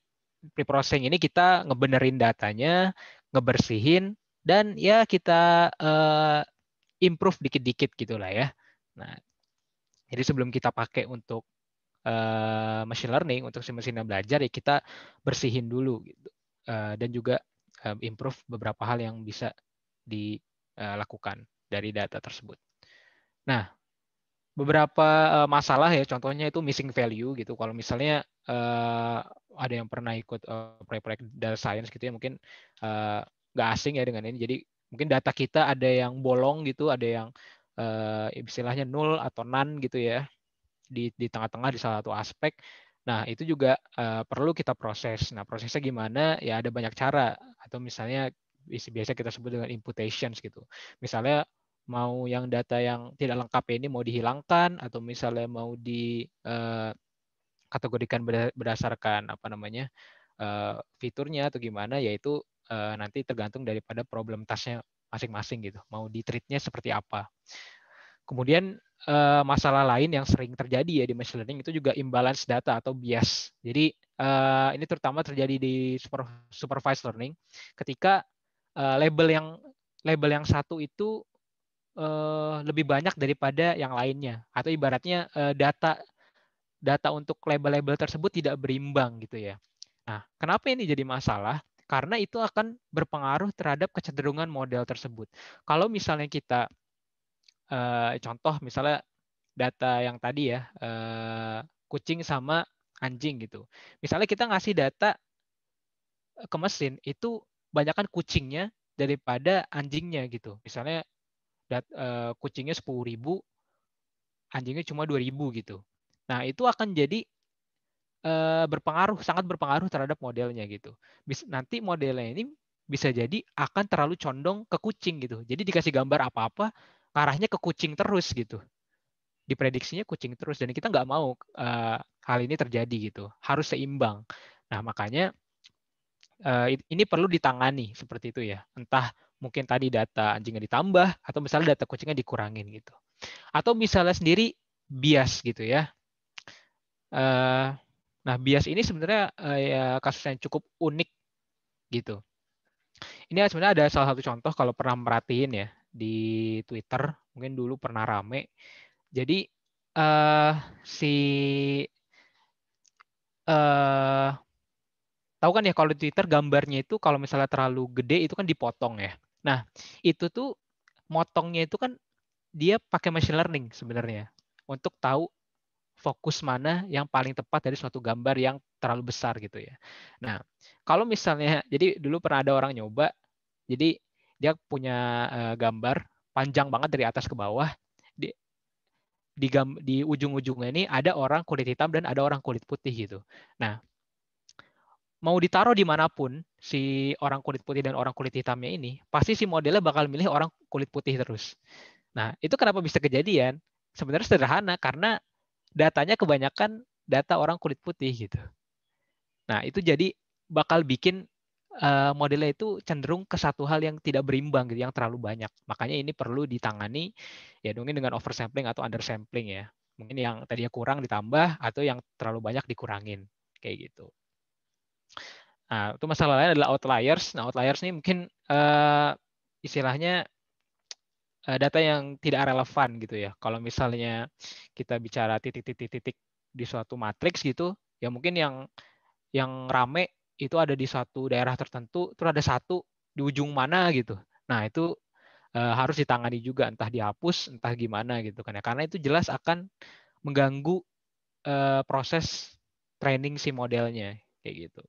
pre-processing ini kita ngebenerin datanya, ngebersihin, dan ya kita uh, improve dikit-dikit gitulah ya. Nah, jadi sebelum kita pakai untuk uh, machine learning untuk si mesinnya belajar ya kita bersihin dulu gitu. Uh, dan juga uh, improve beberapa hal yang bisa dilakukan dari data tersebut. Nah, beberapa uh, masalah ya contohnya itu missing value gitu kalau misalnya uh, ada yang pernah ikut uh, proyek-proyek data science gitu ya mungkin nggak uh, asing ya dengan ini jadi mungkin data kita ada yang bolong gitu ada yang uh, istilahnya nul atau nan gitu ya di di tengah-tengah di salah satu aspek. Nah, itu juga uh, perlu kita proses. Nah, prosesnya gimana? Ya ada banyak cara atau misalnya biasa kita sebut dengan imputations gitu. Misalnya mau yang data yang tidak lengkap ini mau dihilangkan atau misalnya mau di uh, kategorikan berdasarkan apa namanya? Uh, fiturnya atau gimana yaitu uh, nanti tergantung daripada problem tasnya masing-masing gitu. Mau di treatnya seperti apa. Kemudian uh, masalah lain yang sering terjadi ya di machine learning itu juga imbalance data atau bias. Jadi uh, ini terutama terjadi di super, supervised learning ketika uh, label yang label yang satu itu uh, lebih banyak daripada yang lainnya atau ibaratnya uh, data data untuk label-label tersebut tidak berimbang gitu ya. Nah, kenapa ini jadi masalah? Karena itu akan berpengaruh terhadap kecenderungan model tersebut. Kalau misalnya kita uh, contoh misalnya data yang tadi ya uh, kucing sama anjing gitu. Misalnya kita ngasih data ke mesin itu banyakkan kucingnya daripada anjingnya gitu. Misalnya dat, uh, kucingnya 10.000, anjingnya cuma dua ribu gitu. Nah, itu akan jadi uh, berpengaruh sangat berpengaruh terhadap modelnya gitu. Bis, nanti modelnya ini bisa jadi akan terlalu condong ke kucing gitu. Jadi dikasih gambar apa-apa arahnya ke kucing terus gitu diprediksinya kucing terus dan kita nggak mau uh, hal ini terjadi gitu harus seimbang nah makanya uh, ini perlu ditangani seperti itu ya entah mungkin tadi data anjingnya ditambah atau misalnya data kucingnya dikurangin gitu atau misalnya sendiri bias gitu ya uh, nah bias ini sebenarnya uh, ya, kasus yang cukup unik gitu ini sebenarnya ada salah satu contoh kalau pernah merhatiin ya di Twitter mungkin dulu pernah rame jadi uh, si uh, tahu kan ya kalau di Twitter gambarnya itu kalau misalnya terlalu gede itu kan dipotong ya nah itu tuh motongnya itu kan dia pakai machine learning sebenarnya untuk tahu fokus mana yang paling tepat dari suatu gambar yang terlalu besar gitu ya. Nah, kalau misalnya jadi dulu pernah ada orang nyoba jadi dia punya eh, gambar panjang banget dari atas ke bawah. Di, di, di ujung-ujungnya ini ada orang kulit hitam dan ada orang kulit putih gitu. Nah, mau ditaruh dimanapun si orang kulit putih dan orang kulit hitamnya ini, pasti si modelnya bakal milih orang kulit putih terus. Nah, itu kenapa bisa kejadian? Sebenarnya sederhana, karena datanya kebanyakan data orang kulit putih gitu. Nah, itu jadi bakal bikin uh, modelnya itu cenderung ke satu hal yang tidak berimbang gitu, yang terlalu banyak. Makanya ini perlu ditangani ya mungkin dengan oversampling atau undersampling ya. Mungkin yang tadinya kurang ditambah atau yang terlalu banyak dikurangin kayak gitu. Nah, itu masalah lain adalah outliers. Nah, outliers ini mungkin uh, istilahnya uh, data yang tidak relevan gitu ya. Kalau misalnya kita bicara titik-titik-titik di suatu matriks gitu, ya mungkin yang yang rame itu ada di satu daerah tertentu terus ada satu di ujung mana gitu nah itu e, harus ditangani juga entah dihapus entah gimana gitu kan ya karena itu jelas akan mengganggu e, proses training si modelnya kayak gitu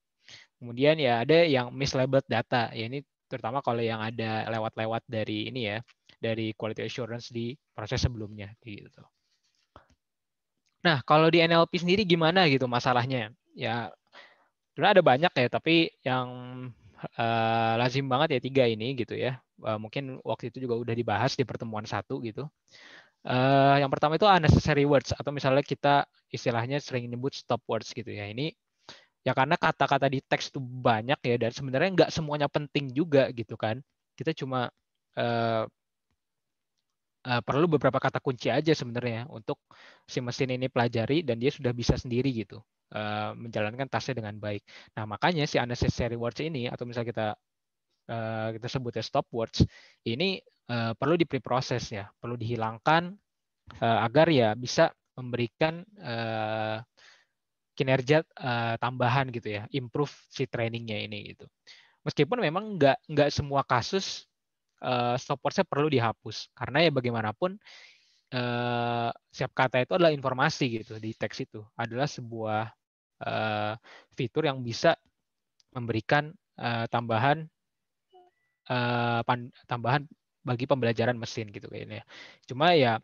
kemudian ya ada yang mislabeled data ya ini terutama kalau yang ada lewat-lewat dari ini ya dari quality assurance di proses sebelumnya gitu. Nah, kalau di NLP sendiri gimana gitu masalahnya? Ya sebenarnya ada banyak ya tapi yang uh, lazim banget ya tiga ini gitu ya uh, mungkin waktu itu juga udah dibahas di pertemuan satu gitu uh, yang pertama itu unnecessary words atau misalnya kita istilahnya sering nyebut stop words gitu ya ini ya karena kata-kata di teks itu banyak ya dan sebenarnya nggak semuanya penting juga gitu kan kita cuma uh, uh, perlu beberapa kata kunci aja sebenarnya untuk si mesin ini pelajari dan dia sudah bisa sendiri gitu Eh, menjalankan tasnya dengan baik. Nah, makanya si unnecessary words ini atau misalnya kita eh, kita sebutnya stop words ini uh, perlu diproses ya, perlu dihilangkan agar ya bisa memberikan kinerja tambahan gitu ya, improve si trainingnya ini gitu. Meskipun memang nggak nggak semua kasus stop wordsnya perlu dihapus karena ya bagaimanapun eh, siap kata itu adalah informasi gitu di teks itu adalah sebuah uh, fitur yang bisa memberikan uh, tambahan uh, pan, tambahan bagi pembelajaran mesin gitu kayaknya. Cuma ya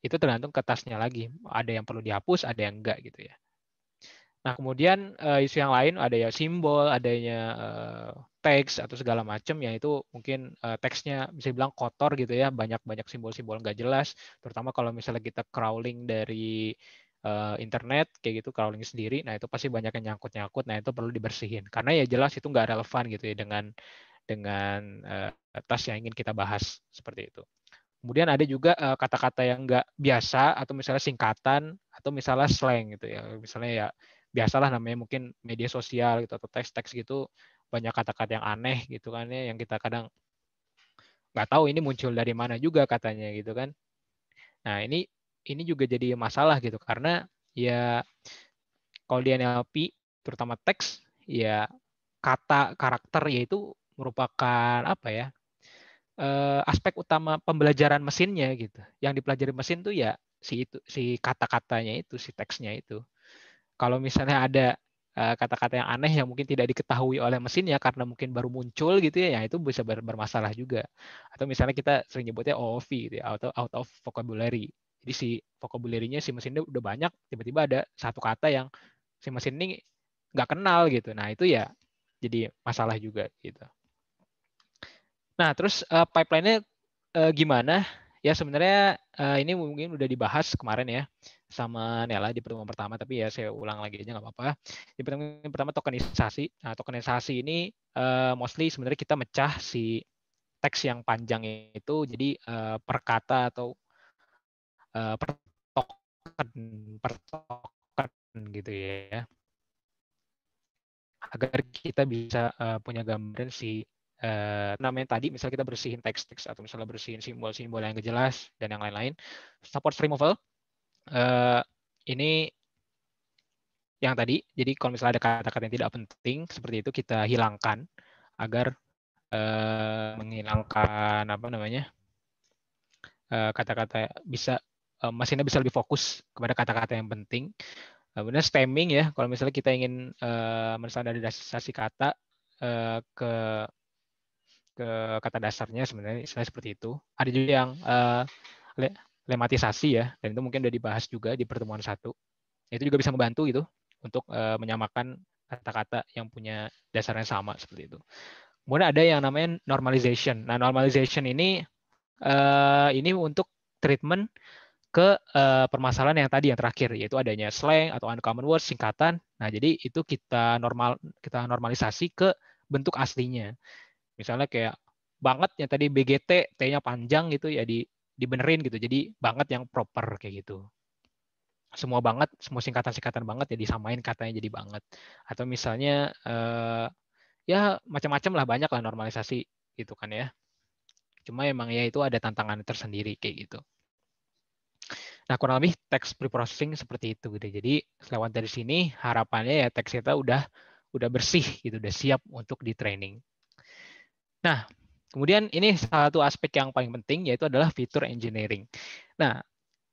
itu tergantung kertasnya lagi. Ada yang perlu dihapus, ada yang enggak gitu ya. Nah, kemudian uh, isu yang lain ada ya simbol, adanya uh, teks atau segala macam ya itu mungkin uh, teksnya bisa bilang kotor gitu ya, banyak-banyak simbol-simbol nggak jelas, terutama kalau misalnya kita crawling dari uh, internet kayak gitu crawling sendiri, nah itu pasti banyak yang nyangkut-nyangkut, nah itu perlu dibersihin karena ya jelas itu nggak relevan gitu ya dengan dengan uh, tas yang ingin kita bahas seperti itu. Kemudian ada juga kata-kata uh, kata -kata yang nggak biasa atau misalnya singkatan atau misalnya slang gitu ya, misalnya ya biasalah namanya mungkin media sosial gitu atau teks-teks gitu banyak kata-kata yang aneh gitu kan ya yang kita kadang nggak tahu ini muncul dari mana juga katanya gitu kan. Nah ini ini juga jadi masalah gitu karena ya kalau di NLP terutama teks ya kata karakter yaitu merupakan apa ya eh, aspek utama pembelajaran mesinnya gitu. Yang dipelajari mesin tuh ya si itu si kata-katanya itu si teksnya itu kalau misalnya ada eh, kata-kata yang aneh yang mungkin tidak diketahui oleh mesin ya karena mungkin baru muncul gitu ya, ya itu bisa ber bermasalah juga. Atau misalnya kita sering nyebutnya OOV gitu ya, out of, out of vocabulary. Jadi si vocabulary-nya si mesinnya udah banyak, tiba-tiba ada satu kata yang si mesin ini nggak kenal gitu. Nah itu ya jadi masalah juga gitu. Nah terus uh, pipeline-nya uh, gimana? ya sebenarnya uh, ini mungkin udah dibahas kemarin ya sama Nela di pertemuan pertama tapi ya saya ulang lagi aja nggak apa-apa di pertemuan pertama tokenisasi nah tokenisasi ini uh, mostly sebenarnya kita mecah si teks yang panjang itu jadi uh, per kata atau uh, per token per token gitu ya agar kita bisa uh, punya gambaran si eh, namanya tadi, misalnya kita bersihin teks-teks atau misalnya bersihin simbol-simbol yang gak jelas dan yang lain-lain. Support removal eh, ini yang tadi, jadi kalau misalnya ada kata-kata yang tidak penting seperti itu kita hilangkan agar eh, menghilangkan apa namanya eh, kata-kata eh, bisa eh, mesinnya bisa lebih fokus kepada kata-kata yang penting. Eh, kemudian stemming ya, kalau misalnya kita ingin uh, menstandarisasi kata uh, ke ke kata dasarnya sebenarnya istilah seperti itu. Ada juga yang uh, le lematisasi ya, dan itu mungkin sudah dibahas juga di pertemuan satu. Itu juga bisa membantu gitu untuk uh, menyamakan kata-kata yang punya dasarnya sama seperti itu. Kemudian ada yang namanya normalization. Nah, normalization ini uh, ini untuk treatment ke uh, permasalahan yang tadi yang terakhir yaitu adanya slang atau uncommon words singkatan. Nah, jadi itu kita normal kita normalisasi ke bentuk aslinya. Misalnya kayak banget yang tadi BGT T-nya panjang gitu ya di dibenerin gitu. Jadi banget yang proper kayak gitu. Semua banget, semua singkatan-singkatan banget ya disamain katanya jadi banget. Atau misalnya eh, ya macam-macam lah banyak lah normalisasi gitu kan ya. Cuma emang ya itu ada tantangan tersendiri kayak gitu. Nah, kurang lebih teks preprocessing seperti itu gitu. Jadi, lewat dari sini harapannya ya teks kita udah udah bersih gitu, udah siap untuk di training. Nah, kemudian ini satu aspek yang paling penting yaitu adalah fitur engineering. Nah,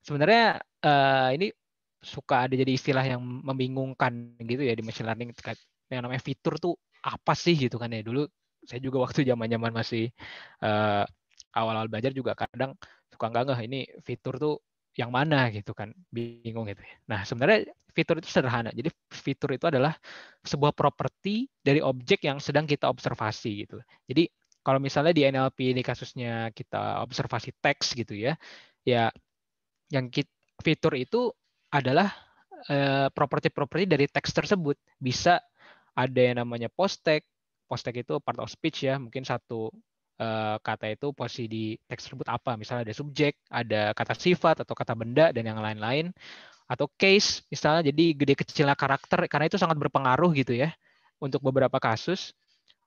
sebenarnya uh, ini suka ada jadi istilah yang membingungkan gitu ya di machine learning terkait yang namanya fitur tuh apa sih gitu kan ya dulu saya juga waktu zaman-zaman masih uh, awal-awal belajar juga kadang suka nggak nggak ini fitur tuh yang mana gitu kan bingung gitu ya. Nah sebenarnya fitur itu sederhana. Jadi fitur itu adalah sebuah properti dari objek yang sedang kita observasi gitu. Jadi kalau misalnya di NLP ini kasusnya kita observasi teks gitu ya, ya yang fitur itu adalah eh, properti-properti dari teks tersebut. Bisa ada yang namanya post tag, post tag itu part of speech ya, mungkin satu eh, kata itu posisi di teks tersebut apa, misalnya ada subjek, ada kata sifat atau kata benda dan yang lain-lain atau case misalnya jadi gede kecilnya karakter karena itu sangat berpengaruh gitu ya untuk beberapa kasus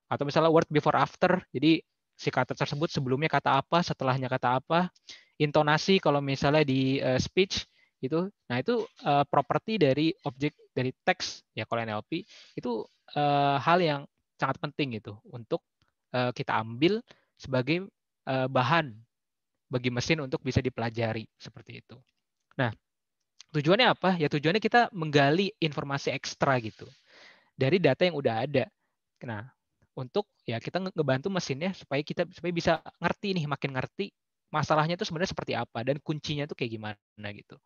atau misalnya word before after jadi si kata tersebut sebelumnya kata apa setelahnya kata apa intonasi kalau misalnya di uh, speech itu nah itu uh, properti dari objek dari teks ya kalau NLP itu uh, hal yang sangat penting gitu untuk uh, kita ambil sebagai uh, bahan bagi mesin untuk bisa dipelajari seperti itu. Nah, tujuannya apa? Ya tujuannya kita menggali informasi ekstra gitu dari data yang udah ada. Nah, untuk ya kita ngebantu mesinnya supaya kita supaya bisa ngerti nih makin ngerti masalahnya itu sebenarnya seperti apa dan kuncinya itu kayak gimana gitu.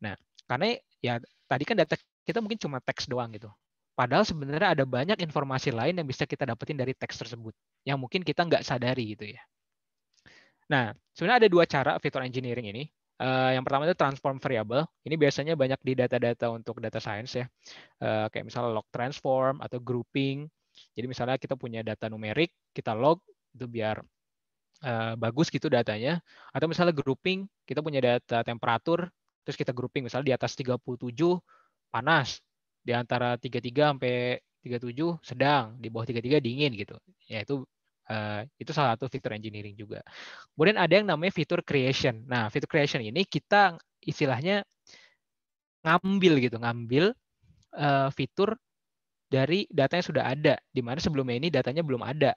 Nah, karena ya tadi kan data kita mungkin cuma teks doang gitu. Padahal sebenarnya ada banyak informasi lain yang bisa kita dapetin dari teks tersebut yang mungkin kita nggak sadari gitu ya. Nah, sebenarnya ada dua cara fitur engineering ini. Uh, yang pertama itu transform variable. Ini biasanya banyak di data-data untuk data science ya. Uh, kayak misalnya log transform atau grouping jadi misalnya kita punya data numerik, kita log itu biar uh, bagus gitu datanya. Atau misalnya grouping, kita punya data temperatur, terus kita grouping misalnya di atas 37 panas, di antara 33 sampai 37 sedang, di bawah 33 dingin gitu. Ya itu Uh, itu salah satu fitur engineering juga. Kemudian ada yang namanya fitur creation. Nah, fitur creation ini kita istilahnya ngambil gitu, ngambil uh, fitur dari data yang sudah ada, di mana sebelumnya ini datanya belum ada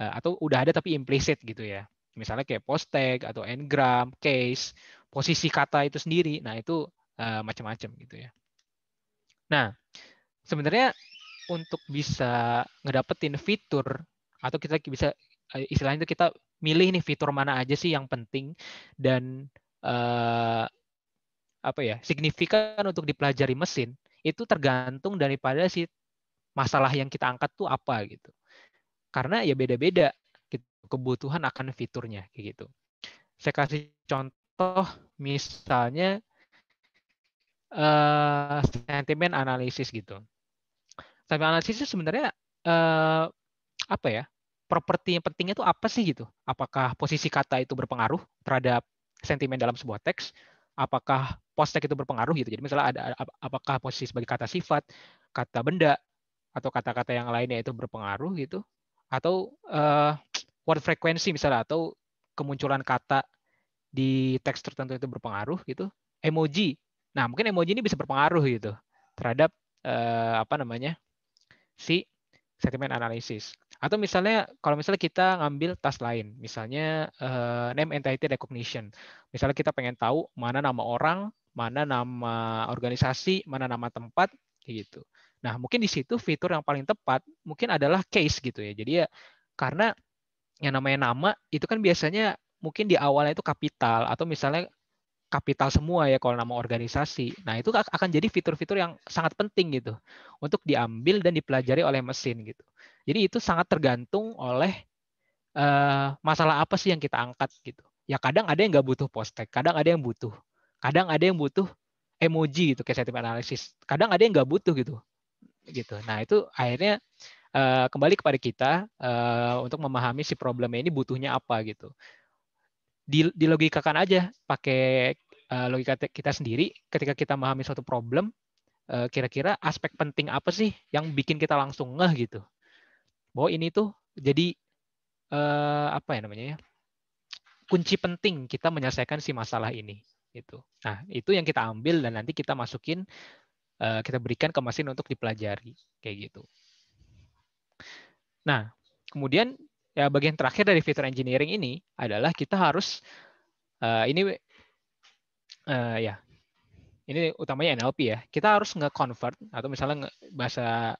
eh, atau udah ada tapi implisit gitu ya. Misalnya kayak post tag atau engram, case, posisi kata itu sendiri. Nah, itu eh, macam-macam gitu ya. Nah, sebenarnya untuk bisa ngedapetin fitur atau kita bisa eh, istilahnya itu kita milih nih fitur mana aja sih yang penting dan uh, apa ya signifikan untuk dipelajari mesin itu tergantung daripada si masalah yang kita angkat tuh apa gitu. Karena ya beda-beda gitu, kebutuhan akan fiturnya kayak gitu. Saya kasih contoh misalnya uh, sentimen analisis gitu. Sentimen analisis itu sebenarnya uh, apa ya? Properti yang pentingnya tuh apa sih gitu? Apakah posisi kata itu berpengaruh terhadap sentimen dalam sebuah teks? Apakah post itu berpengaruh gitu? Jadi misalnya ada apakah posisi sebagai kata sifat, kata benda, atau kata-kata yang lainnya itu berpengaruh gitu atau uh, word frequency misalnya atau kemunculan kata di teks tertentu itu berpengaruh gitu emoji nah mungkin emoji ini bisa berpengaruh gitu terhadap uh, apa namanya si sentiment analysis atau misalnya kalau misalnya kita ngambil tas lain misalnya uh, name entity recognition misalnya kita pengen tahu mana nama orang mana nama organisasi mana nama tempat gitu Nah, mungkin di situ fitur yang paling tepat mungkin adalah case gitu ya. Jadi ya karena yang namanya nama itu kan biasanya mungkin di awalnya itu kapital atau misalnya kapital semua ya kalau nama organisasi. Nah, itu akan jadi fitur-fitur yang sangat penting gitu untuk diambil dan dipelajari oleh mesin gitu. Jadi itu sangat tergantung oleh uh, masalah apa sih yang kita angkat gitu. Ya kadang ada yang nggak butuh post kadang ada yang butuh. Kadang ada yang butuh emoji gitu kayak sentiment analysis. Kadang ada yang nggak butuh gitu gitu. Nah itu akhirnya uh, kembali kepada kita uh, untuk memahami si problemnya ini butuhnya apa gitu. Di, dilogikakan aja pakai uh, logika kita sendiri ketika kita memahami suatu problem kira kira-kira aspek penting apa sih yang bikin kita langsung ngeh gitu bahwa ini tuh jadi uh, apa ya namanya ya kunci penting kita menyelesaikan si masalah ini itu nah itu yang kita ambil dan nanti kita masukin Eh, kita berikan ke mesin untuk dipelajari kayak gitu. Nah, kemudian ya bagian terakhir dari fitur engineering ini adalah kita harus uh, ini uh, ya ini utamanya NLP ya. Kita harus nge-convert atau misalnya nge bahasa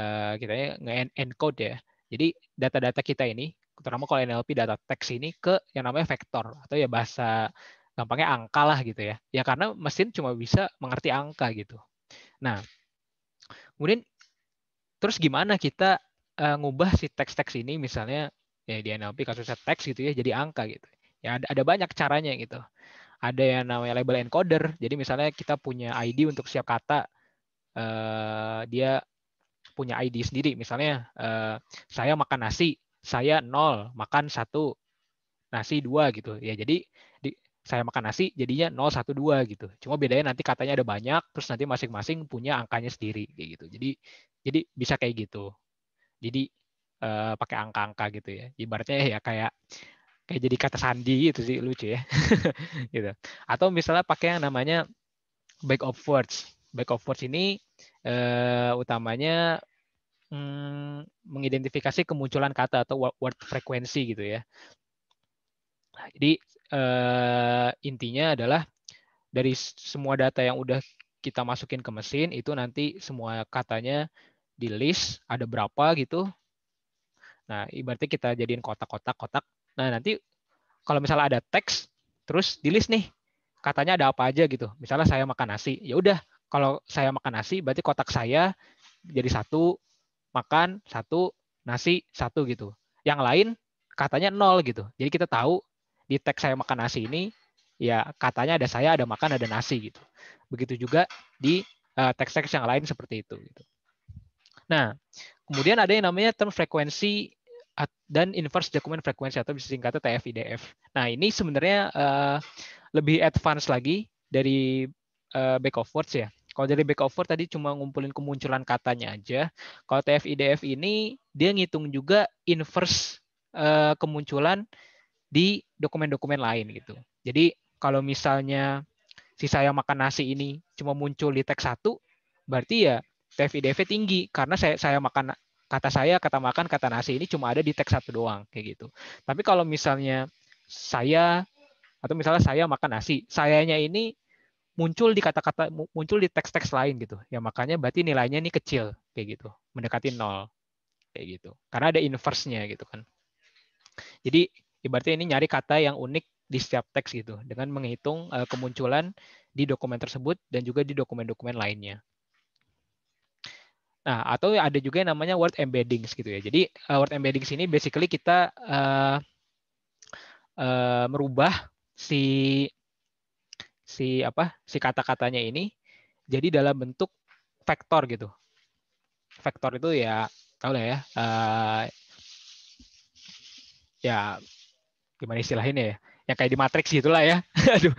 uh, kita ya, nge-encode ya. Jadi data-data kita ini, terutama kalau NLP data teks ini ke yang namanya vektor atau ya bahasa gampangnya angka lah gitu ya. Ya karena mesin cuma bisa mengerti angka gitu. Nah, kemudian terus gimana kita uh, ngubah si teks-teks ini misalnya ya di NLP kasusnya teks gitu ya jadi angka gitu. Ya ada, ada banyak caranya gitu. Ada yang namanya label encoder. Jadi misalnya kita punya ID untuk setiap kata uh, dia punya ID sendiri. Misalnya uh, saya makan nasi, saya nol, makan satu, nasi dua gitu. Ya jadi saya makan nasi jadinya 012 gitu. Cuma bedanya nanti katanya ada banyak terus nanti masing-masing punya angkanya sendiri kayak gitu. Jadi jadi bisa kayak gitu. Jadi eh, pakai angka-angka gitu ya. Ibaratnya ya kayak kayak jadi kata sandi itu sih lucu ya. gitu. Atau misalnya pakai yang namanya back of words. Back of words ini eh, utamanya mm, mengidentifikasi kemunculan kata atau word frequency gitu ya. Nah, jadi eh, intinya adalah dari semua data yang udah kita masukin ke mesin itu nanti semua katanya di list ada berapa gitu. Nah, ibaratnya kita jadiin kotak-kotak-kotak. Nah, nanti kalau misalnya ada teks terus di list nih katanya ada apa aja gitu. Misalnya saya makan nasi, ya udah kalau saya makan nasi berarti kotak saya jadi satu makan satu nasi satu gitu. Yang lain katanya nol gitu. Jadi kita tahu di teks saya makan nasi ini ya katanya ada saya, ada makan, ada nasi gitu. Begitu juga di uh, eh, teks-teks yang lain seperti itu gitu. Nah, kemudian ada yang namanya term frekuensi dan inverse document frekuensi atau bisa singkatnya TFIDF. Nah, ini sebenarnya uh, lebih advance lagi dari uh, back of words ya. Kalau dari back of words tadi cuma ngumpulin kemunculan katanya aja. Kalau TFIDF ini dia ngitung juga inverse uh, kemunculan di dokumen-dokumen lain gitu. Jadi kalau misalnya si saya makan nasi ini cuma muncul di teks satu, berarti ya TFIDV tinggi karena saya saya makan kata saya kata makan kata nasi ini cuma ada di teks satu doang kayak gitu. Tapi kalau misalnya saya atau misalnya saya makan nasi, sayanya ini muncul di kata-kata muncul di teks-teks lain gitu. Ya makanya berarti nilainya ini kecil kayak gitu, mendekati nol kayak gitu. Karena ada inverse-nya gitu kan. Jadi ibaratnya ini nyari kata yang unik di setiap teks gitu dengan menghitung uh, kemunculan di dokumen tersebut dan juga di dokumen-dokumen lainnya. Nah, atau ada juga yang namanya word embeddings gitu ya. Jadi uh, word embeddings ini basically kita uh, uh, merubah si si apa si kata-katanya ini jadi dalam bentuk vektor gitu. Vektor itu ya tahu lah ya. Uh, ya gimana ini ya yang kayak di matrix gitulah ya aduh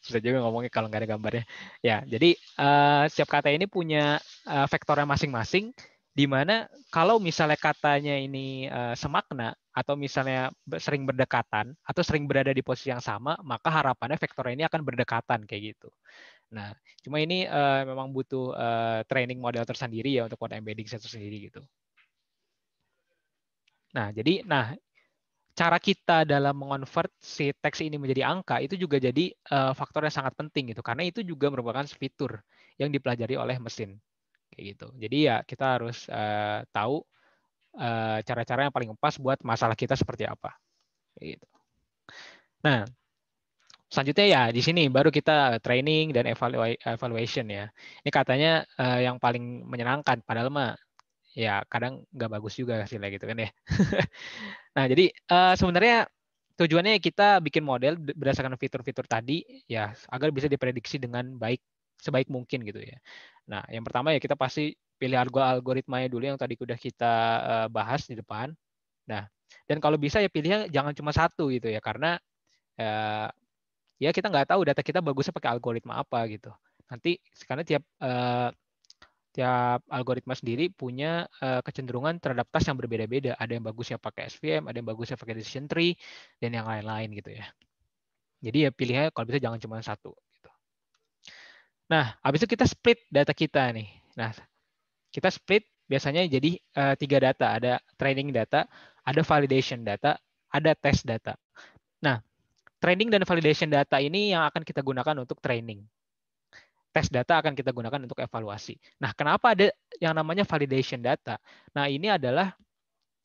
susah juga ngomongnya kalau nggak ada gambarnya ya jadi uh, setiap kata ini punya uh, vektornya masing-masing di mana kalau misalnya katanya ini uh, semakna atau misalnya sering berdekatan atau sering berada di posisi yang sama maka harapannya vektor ini akan berdekatan kayak gitu nah cuma ini uh, memang butuh uh, training model tersendiri ya untuk buat embedding satu sendiri gitu nah jadi nah cara kita dalam mengonvert si teks ini menjadi angka itu juga jadi uh, faktor yang sangat penting gitu karena itu juga merupakan fitur yang dipelajari oleh mesin kayak gitu jadi ya kita harus uh, tahu uh, cara-cara yang paling pas buat masalah kita seperti apa kayak gitu nah selanjutnya ya di sini baru kita training dan evaluation ya ini katanya uh, yang paling menyenangkan padahal mah ya kadang nggak bagus juga hasilnya gitu kan ya. nah jadi uh, sebenarnya tujuannya kita bikin model berdasarkan fitur-fitur tadi ya agar bisa diprediksi dengan baik sebaik mungkin gitu ya. Nah yang pertama ya kita pasti pilih algoritma algoritmanya dulu yang tadi sudah kita uh, bahas di depan. Nah dan kalau bisa ya pilihnya jangan cuma satu gitu ya karena uh, ya kita nggak tahu data kita bagusnya pakai algoritma apa gitu. Nanti karena tiap uh, tiap algoritma sendiri punya uh, kecenderungan terhadap tas yang berbeda-beda. Ada yang bagusnya pakai SVM, ada yang bagusnya pakai decision tree, dan yang lain-lain gitu ya. Jadi ya pilihnya kalau bisa jangan cuma satu. Gitu. Nah, habis itu kita split data kita nih. Nah, kita split biasanya jadi uh, tiga data. Ada training data, ada validation data, ada test data. Nah, training dan validation data ini yang akan kita gunakan untuk training tes data akan kita gunakan untuk evaluasi. Nah, kenapa ada yang namanya validation data? Nah, ini adalah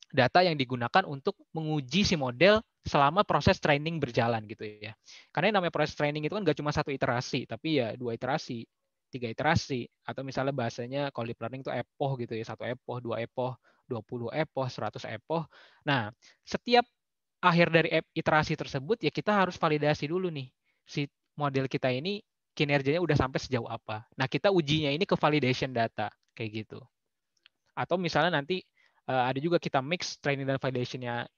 data yang digunakan untuk menguji si model selama proses training berjalan gitu ya. Karena yang namanya proses training itu kan nggak cuma satu iterasi, tapi ya dua iterasi, tiga iterasi, atau misalnya bahasanya kalau deep learning itu epoch gitu ya, satu epoch, dua epoch, 20 epoch, 100 epoch. Nah, setiap akhir dari e-, iterasi tersebut ya kita harus validasi dulu nih si model kita ini kinerjanya udah sampai sejauh apa. Nah, kita ujinya ini ke validation data kayak gitu. Atau misalnya nanti uh, ada juga kita mix training dan validationnya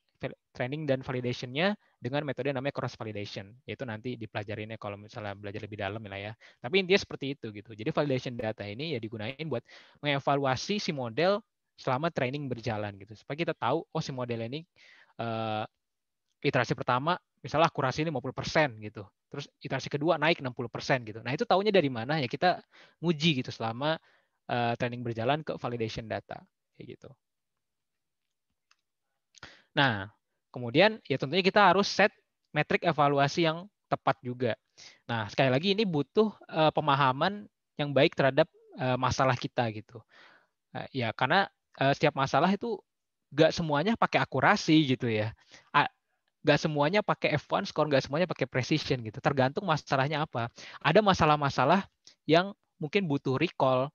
training dan validationnya dengan metode namanya cross validation yaitu nanti dipelajarinnya kalau misalnya belajar lebih dalam lah ya tapi intinya seperti itu gitu jadi validation data ini ya digunain buat mengevaluasi si model selama training berjalan gitu supaya kita tahu oh si model ini uh, iterasi pertama misalnya akurasi ini 50% gitu Terus iterasi kedua naik 60% gitu. Nah, itu tahunya dari mana? Ya kita nguji gitu selama uh, eh, training berjalan ke validation data kayak gitu. Nah, kemudian ya tentunya kita harus set metrik evaluasi yang tepat juga. Nah, sekali lagi ini butuh uh, pemahaman yang baik terhadap uh, masalah kita gitu. Uh, ya karena uh, setiap masalah itu gak semuanya pakai akurasi gitu ya nggak semuanya pakai F1 score, nggak semuanya pakai precision gitu. Tergantung masalahnya apa. Ada masalah-masalah yang mungkin butuh recall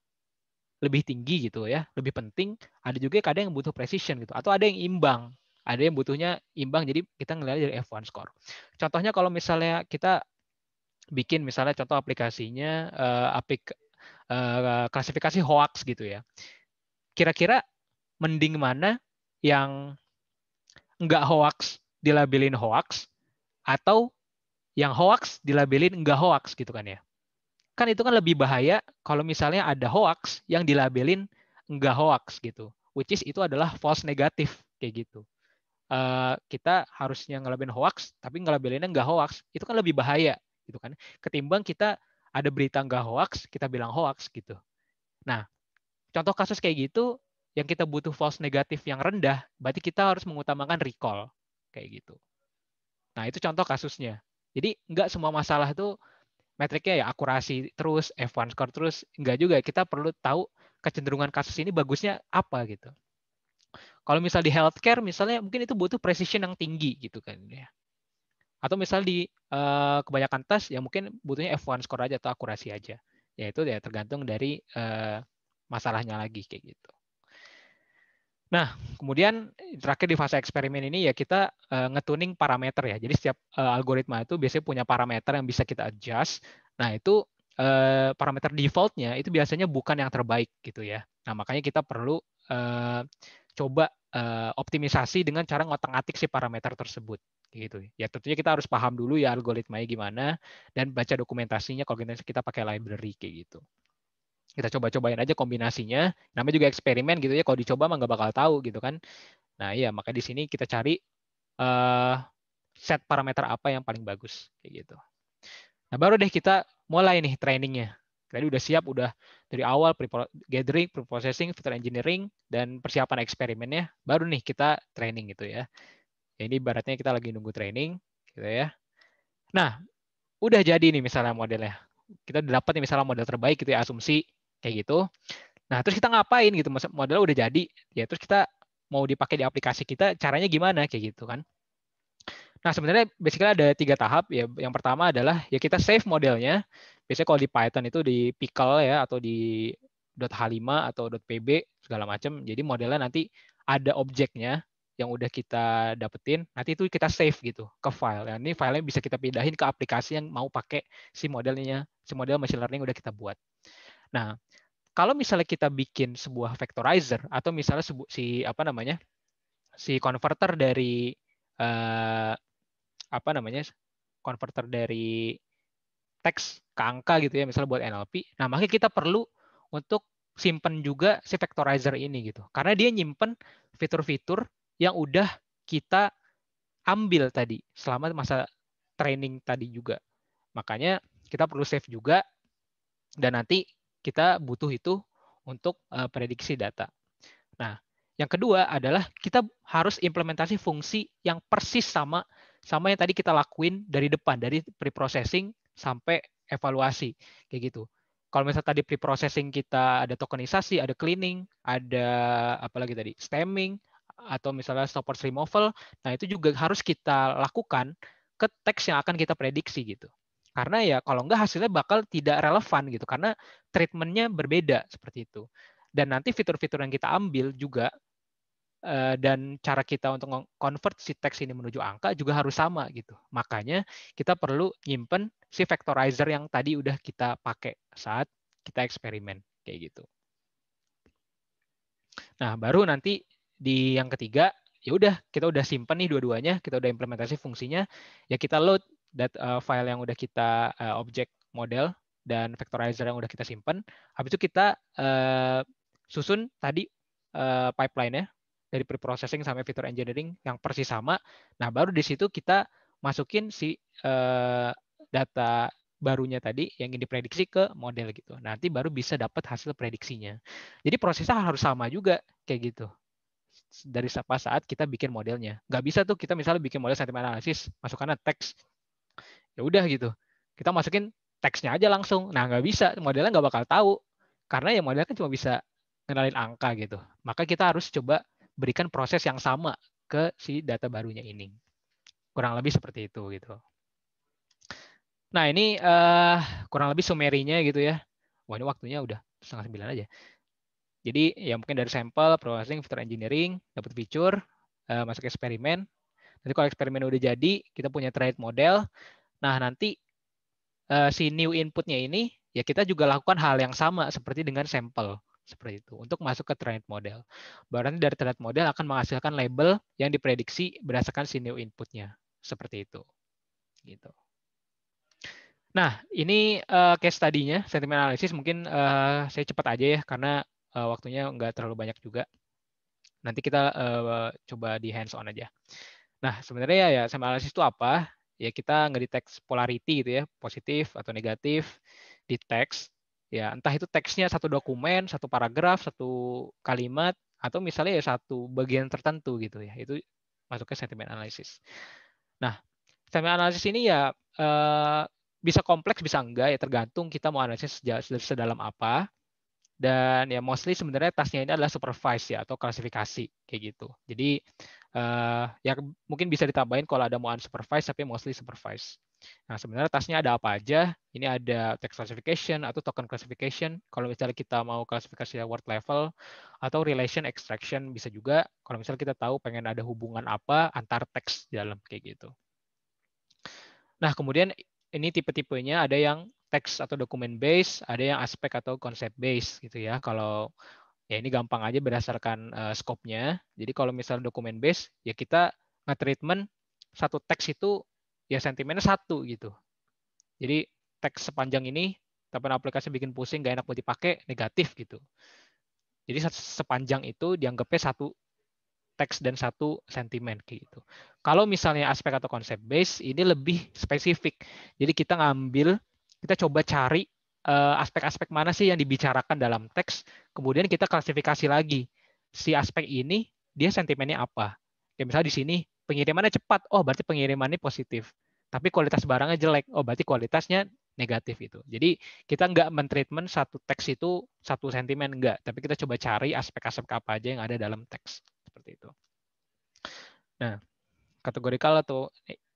lebih tinggi gitu ya, lebih penting. Ada juga kadang yang butuh precision gitu, atau ada yang imbang. Ada yang butuhnya imbang, jadi kita ngelihat dari F1 score. Contohnya kalau misalnya kita bikin misalnya contoh aplikasinya uh, aplik uh, klasifikasi hoax gitu ya. Kira-kira mending mana yang nggak hoax dilabelin hoax atau yang hoax dilabelin enggak hoax gitu kan ya. Kan itu kan lebih bahaya kalau misalnya ada hoax yang dilabelin enggak hoax gitu. Which is itu adalah false negatif kayak gitu. Uh, kita harusnya ngelabelin hoax tapi ngelabelinnya enggak hoax. Itu kan lebih bahaya gitu kan. Ketimbang kita ada berita enggak hoax, kita bilang hoax gitu. Nah, contoh kasus kayak gitu yang kita butuh false negatif yang rendah, berarti kita harus mengutamakan recall kayak gitu. Nah itu contoh kasusnya. Jadi nggak semua masalah itu metriknya ya akurasi terus, F1 score terus, nggak juga. Kita perlu tahu kecenderungan kasus ini bagusnya apa gitu. Kalau misal di healthcare misalnya mungkin itu butuh precision yang tinggi gitu kan ya. Atau misal di uh, kebanyakan tes ya mungkin butuhnya F1 score aja atau akurasi aja. Yaitu ya tergantung dari uh, masalahnya lagi kayak gitu. Nah, kemudian terakhir di fase eksperimen ini ya kita uh, ngetuning parameter ya. Jadi setiap uh, algoritma itu biasanya punya parameter yang bisa kita adjust. Nah, itu uh, parameter defaultnya itu biasanya bukan yang terbaik gitu ya. Nah, makanya kita perlu uh, coba uh, optimisasi dengan cara ngotak-atik si parameter tersebut gitu. Ya tentunya kita harus paham dulu ya algoritmanya gimana dan baca dokumentasinya kalau kita pakai library kayak gitu kita coba-cobain aja kombinasinya namanya juga eksperimen gitu ya kalau dicoba mah nggak bakal tahu gitu kan nah iya maka di sini kita cari uh, set parameter apa yang paling bagus kayak gitu nah baru deh kita mulai nih trainingnya tadi udah siap udah dari awal pre gathering pre-processing, filter engineering dan persiapan eksperimennya baru nih kita training gitu ya, ya ini baratnya kita lagi nunggu training gitu ya nah udah jadi nih misalnya modelnya kita dapat nih misalnya model terbaik gitu ya asumsi kayak gitu. Nah, terus kita ngapain gitu? Model udah jadi, ya terus kita mau dipakai di aplikasi kita, caranya gimana kayak gitu kan? Nah, sebenarnya basically ada tiga tahap ya. Yang pertama adalah ya kita save modelnya. Biasanya kalau di Python itu di pickle ya atau di .h5 atau .pb segala macam. Jadi modelnya nanti ada objeknya yang udah kita dapetin, nanti itu kita save gitu ke file. Ya, ini filenya bisa kita pindahin ke aplikasi yang mau pakai si modelnya, si model machine learning udah kita buat. Nah, kalau misalnya kita bikin sebuah vectorizer atau misalnya sebu si apa namanya si converter dari eh, apa namanya converter dari teks ke angka gitu ya misalnya buat NLP. Nah makanya kita perlu untuk simpen juga si vectorizer ini gitu karena dia nyimpen fitur-fitur yang udah kita ambil tadi selama masa training tadi juga. Makanya kita perlu save juga dan nanti kita butuh itu untuk uh, prediksi data. Nah, yang kedua adalah kita harus implementasi fungsi yang persis sama sama yang tadi kita lakuin dari depan, dari pre-processing sampai evaluasi kayak gitu. Kalau misalnya tadi pre-processing kita ada tokenisasi, ada cleaning, ada apalagi tadi stemming atau misalnya stoppers removal, nah itu juga harus kita lakukan ke teks yang akan kita prediksi gitu karena ya kalau enggak hasilnya bakal tidak relevan gitu karena treatmentnya berbeda seperti itu dan nanti fitur-fitur yang kita ambil juga eh, dan cara kita untuk convert si teks ini menuju angka juga harus sama gitu. Makanya kita perlu nyimpen si vectorizer yang tadi udah kita pakai saat kita eksperimen kayak gitu. Nah, baru nanti di yang ketiga ya udah kita udah simpen nih dua-duanya, kita udah implementasi fungsinya, ya kita load that uh, file yang udah kita uh, eh, objek model dan vectorizer yang udah kita simpan. Habis itu kita uh, susun tadi uh, pipeline-nya dari pre-processing sampai fitur engineering yang persis sama. Nah, baru di situ kita masukin si uh, data barunya tadi yang ingin diprediksi ke model gitu. Nanti baru bisa dapat hasil prediksinya. Jadi prosesnya harus sama juga kayak gitu. Dari saat saat kita bikin modelnya. Nggak bisa tuh kita misalnya bikin model sentiment analysis masukkan teks, ya udah gitu kita masukin teksnya aja langsung nah nggak bisa modelnya nggak bakal tahu karena ya modelnya kan cuma bisa ngenalin angka gitu maka kita harus coba berikan proses yang sama ke si data barunya ini kurang lebih seperti itu gitu nah ini uh, kurang lebih sumerinya gitu ya wah ini waktunya udah setengah sembilan aja jadi ya mungkin dari sampel processing fitur engineering dapat fitur uh, eh, masuk eksperimen nanti kalau eksperimen udah jadi kita punya trade model Nah, nanti uh, si new inputnya ini ya kita juga lakukan hal yang sama seperti dengan sampel seperti itu untuk masuk ke trend model. Berarti dari trend model akan menghasilkan label yang diprediksi berdasarkan si new inputnya seperti itu. Gitu. Nah, ini uh, case tadinya sentimen analisis mungkin uh, saya cepat aja ya karena uh, waktunya nggak terlalu banyak juga. Nanti kita uh, coba di hands on aja. Nah, sebenarnya ya, ya sentimen analisis itu apa? ya kita ngedetect polarity gitu ya positif atau negatif di teks ya entah itu teksnya satu dokumen satu paragraf satu kalimat atau misalnya ya satu bagian tertentu gitu ya itu masuknya sentiment analysis nah sentiment analysis ini ya eh, bisa kompleks bisa enggak ya tergantung kita mau analisis sedalam apa dan ya mostly sebenarnya tasnya ini adalah supervise ya atau klasifikasi kayak gitu jadi uh, ya mungkin bisa ditambahin kalau ada mau unsupervised tapi mostly supervised. Nah, sebenarnya tasnya ada apa aja? Ini ada text classification atau token classification. Kalau misalnya kita mau klasifikasi word level atau relation extraction bisa juga. Kalau misalnya kita tahu pengen ada hubungan apa antar teks di dalam kayak gitu. Nah, kemudian ini tipe-tipenya ada yang text atau dokumen base, ada yang aspek atau konsep base gitu ya. Kalau ya ini gampang aja berdasarkan uh, scope-nya. Jadi kalau misalnya dokumen base, ya kita nge-treatment satu teks itu ya sentimennya satu gitu. Jadi teks sepanjang ini, tapi aplikasi bikin pusing, nggak enak buat dipakai, negatif gitu. Jadi sepanjang itu dianggapnya satu teks dan satu sentimen gitu. Kalau misalnya aspek atau konsep base ini lebih spesifik. Jadi kita ngambil, kita coba cari Eh, aspek-aspek mana sih yang dibicarakan dalam teks, kemudian kita klasifikasi lagi si aspek ini dia sentimennya apa. Kayak misalnya di sini pengirimannya cepat, oh berarti pengirimannya positif. Tapi kualitas barangnya jelek, oh berarti kualitasnya negatif itu. Jadi kita nggak mentreatment satu teks itu satu sentimen nggak, tapi kita coba cari aspek-aspek apa aja yang ada dalam teks seperti itu. Nah, kategorikal atau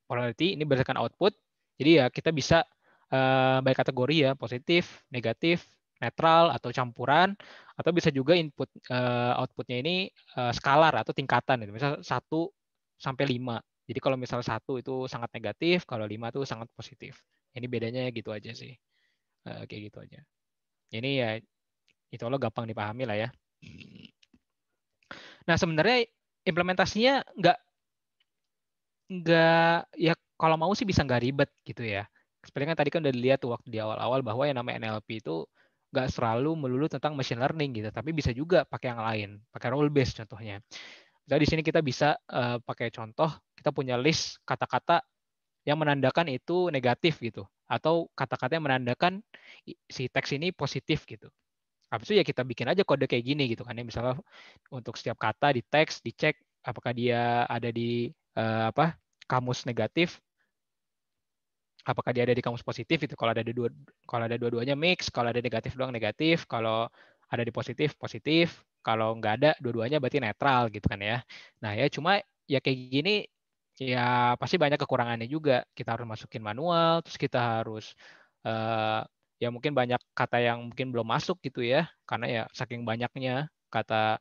polarity ini berdasarkan output. Jadi ya kita bisa eh, baik kategori ya positif, negatif, netral atau campuran atau bisa juga input eh, outputnya ini eh, skalar atau tingkatan gitu. Misal 1 sampai 5. Jadi kalau misal satu itu sangat negatif, kalau 5 itu sangat positif. Ini bedanya gitu aja sih. Eh, kayak gitu aja. Ini ya itu lo gampang dipahami lah ya. Nah, sebenarnya implementasinya nggak nggak ya kalau mau sih bisa nggak ribet gitu ya sebenarnya kan tadi kan udah dilihat tuh waktu di awal-awal bahwa yang namanya NLP itu nggak selalu melulu tentang machine learning gitu, tapi bisa juga pakai yang lain, pakai role based contohnya. Jadi di sini kita bisa uh, pakai contoh, kita punya list kata-kata yang menandakan itu negatif gitu, atau kata-kata yang menandakan si teks ini positif gitu. Habis itu ya kita bikin aja kode kayak gini gitu kan ya, misalnya untuk setiap kata di teks dicek apakah dia ada di uh, apa kamus negatif apakah dia ada di kamus positif itu kalau ada di dua kalau ada dua-duanya mix kalau ada negatif doang negatif kalau ada di positif positif kalau nggak ada dua-duanya berarti netral gitu kan ya nah ya cuma ya kayak gini ya pasti banyak kekurangannya juga kita harus masukin manual terus kita harus uh, ya mungkin banyak kata yang mungkin belum masuk gitu ya karena ya saking banyaknya kata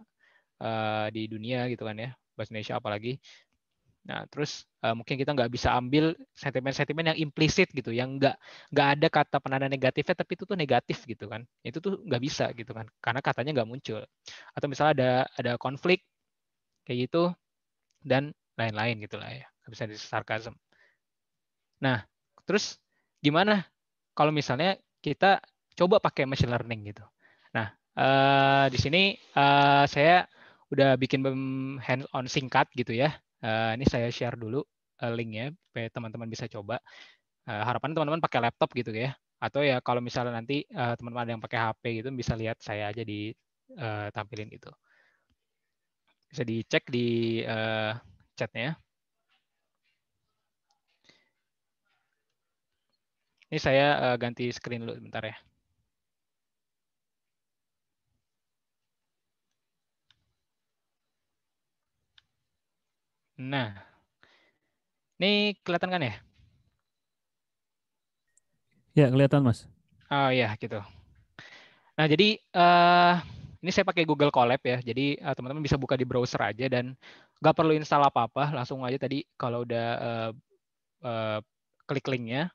uh, di dunia gitu kan ya bahasa Indonesia apalagi Nah, terus uh, mungkin kita nggak bisa ambil sentimen-sentimen yang implisit gitu, yang nggak nggak ada kata penanda negatifnya, tapi itu tuh negatif gitu kan. Itu tuh nggak bisa gitu kan, karena katanya nggak muncul. Atau misalnya ada ada konflik kayak gitu dan lain-lain gitulah ya, nggak bisa disarkasm. Nah, terus gimana kalau misalnya kita coba pakai machine learning gitu? Nah, uh, di sini uh, saya udah bikin hand on singkat gitu ya Uh, ini saya share dulu uh, linknya, supaya teman-teman bisa coba. Uh, eh, harapan teman-teman pakai laptop gitu ya, atau ya kalau misalnya nanti teman-teman uh, ada yang pakai HP gitu bisa lihat saya aja di uh, tampilin gitu. Bisa dicek di uh, chatnya. Ya. Ini saya uh, ganti screen dulu sebentar ya. Nah, ini kelihatan kan ya? Ya, kelihatan Mas. Oh iya, gitu. Nah, jadi uh, ini saya pakai Google Colab ya. Jadi eh, teman-teman uh, bisa buka di browser aja dan nggak perlu install apa-apa. Langsung aja tadi kalau udah uh, uh, klik linknya.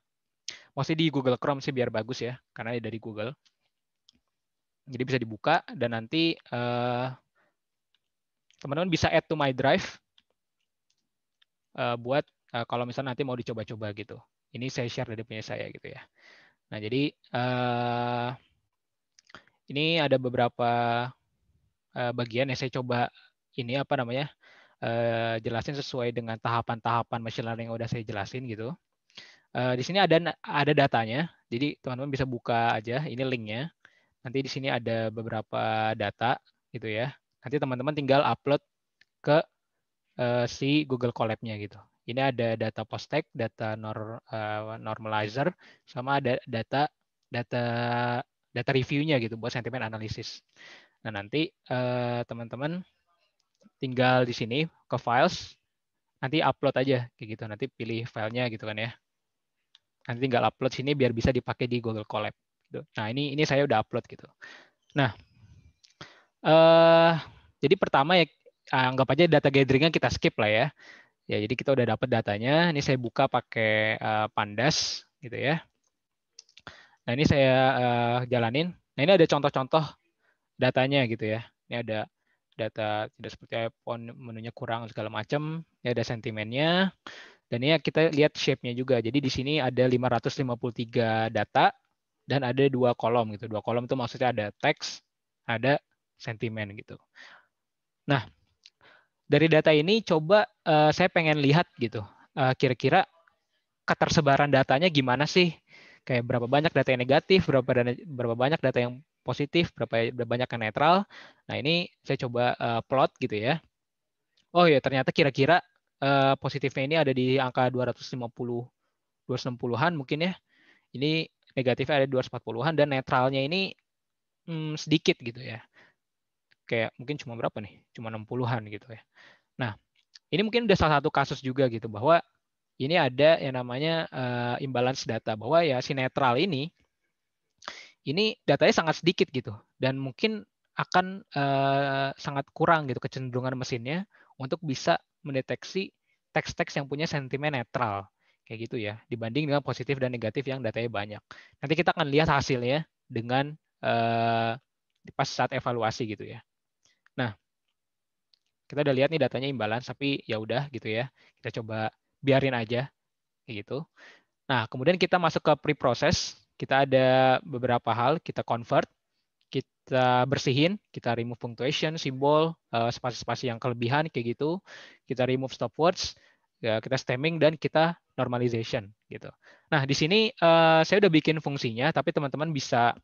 Masih di Google Chrome sih biar bagus ya, karena dari Google. Jadi bisa dibuka dan nanti teman-teman teman bisa add to my drive uh, buat uh, kalau misalnya nanti mau dicoba-coba gitu. Ini saya share dari punya saya gitu ya. Nah jadi uh, ini ada beberapa uh, bagian yang saya coba ini apa namanya uh, jelasin sesuai dengan tahapan-tahapan machine learning yang udah saya jelasin gitu. Uh, di sini ada ada datanya, jadi teman-teman bisa buka aja. Ini linknya. Nanti di sini ada beberapa data gitu ya. Nanti teman-teman tinggal upload ke uh, si Google Colab-nya gitu. Ini ada data post tag, data nor, uh, normalizer, sama ada data data data reviewnya gitu buat sentiment analysis. Nah nanti eh, teman-teman uh, tinggal di sini ke files, nanti upload aja kayak gitu. Nanti pilih filenya gitu kan ya. Nanti tinggal upload sini biar bisa dipakai di Google Collab. Gitu. Nah ini ini saya udah upload gitu. Nah uh, jadi pertama ya anggap aja data gatheringnya kita skip lah ya. Ya, jadi kita udah dapat datanya. Ini saya buka pakai eh, Pandas gitu ya. Nah, ini saya eh, jalanin. Nah, ini ada contoh-contoh datanya gitu ya. Ini ada data tidak seperti iPhone menunya kurang segala macam. Ya ada sentimennya. Dan ini kita lihat shape-nya juga. Jadi di sini ada 553 data dan ada dua kolom gitu. Dua kolom itu maksudnya ada teks, ada sentimen gitu. Nah, dari data ini coba uh, saya pengen lihat gitu kira eh, kira-kira ketersebaran datanya gimana sih kayak berapa banyak data yang negatif berapa dana, berapa banyak data yang positif berapa berapa ya, banyak yang netral nah ini saya coba uh, plot gitu ya oh ya ternyata kira-kira uh, positifnya ini ada di angka 250 260-an mungkin ya ini negatifnya ada 240-an dan netralnya ini hmm, sedikit gitu ya kayak mungkin cuma berapa nih? Cuma 60-an gitu ya. Nah, ini mungkin udah salah satu kasus juga gitu bahwa ini ada yang namanya uh, imbalance data bahwa ya si netral ini ini datanya sangat sedikit gitu dan mungkin akan uh, sangat kurang gitu kecenderungan mesinnya untuk bisa mendeteksi teks-teks yang punya sentimen netral kayak gitu ya dibanding dengan positif dan negatif yang datanya banyak. Nanti kita akan lihat hasilnya dengan uh, pas saat evaluasi gitu ya. Nah, kita udah lihat nih datanya imbalan, tapi ya udah gitu ya. Kita coba biarin aja kayak gitu. Nah, kemudian kita masuk ke pre-process. Kita ada beberapa hal, kita convert, kita bersihin, kita remove punctuation, simbol, eh, spasi-spasi yang kelebihan kayak gitu. Kita remove stop words, ya, kita stemming dan kita normalization gitu. Nah, di sini eh, saya udah bikin fungsinya tapi teman-teman bisa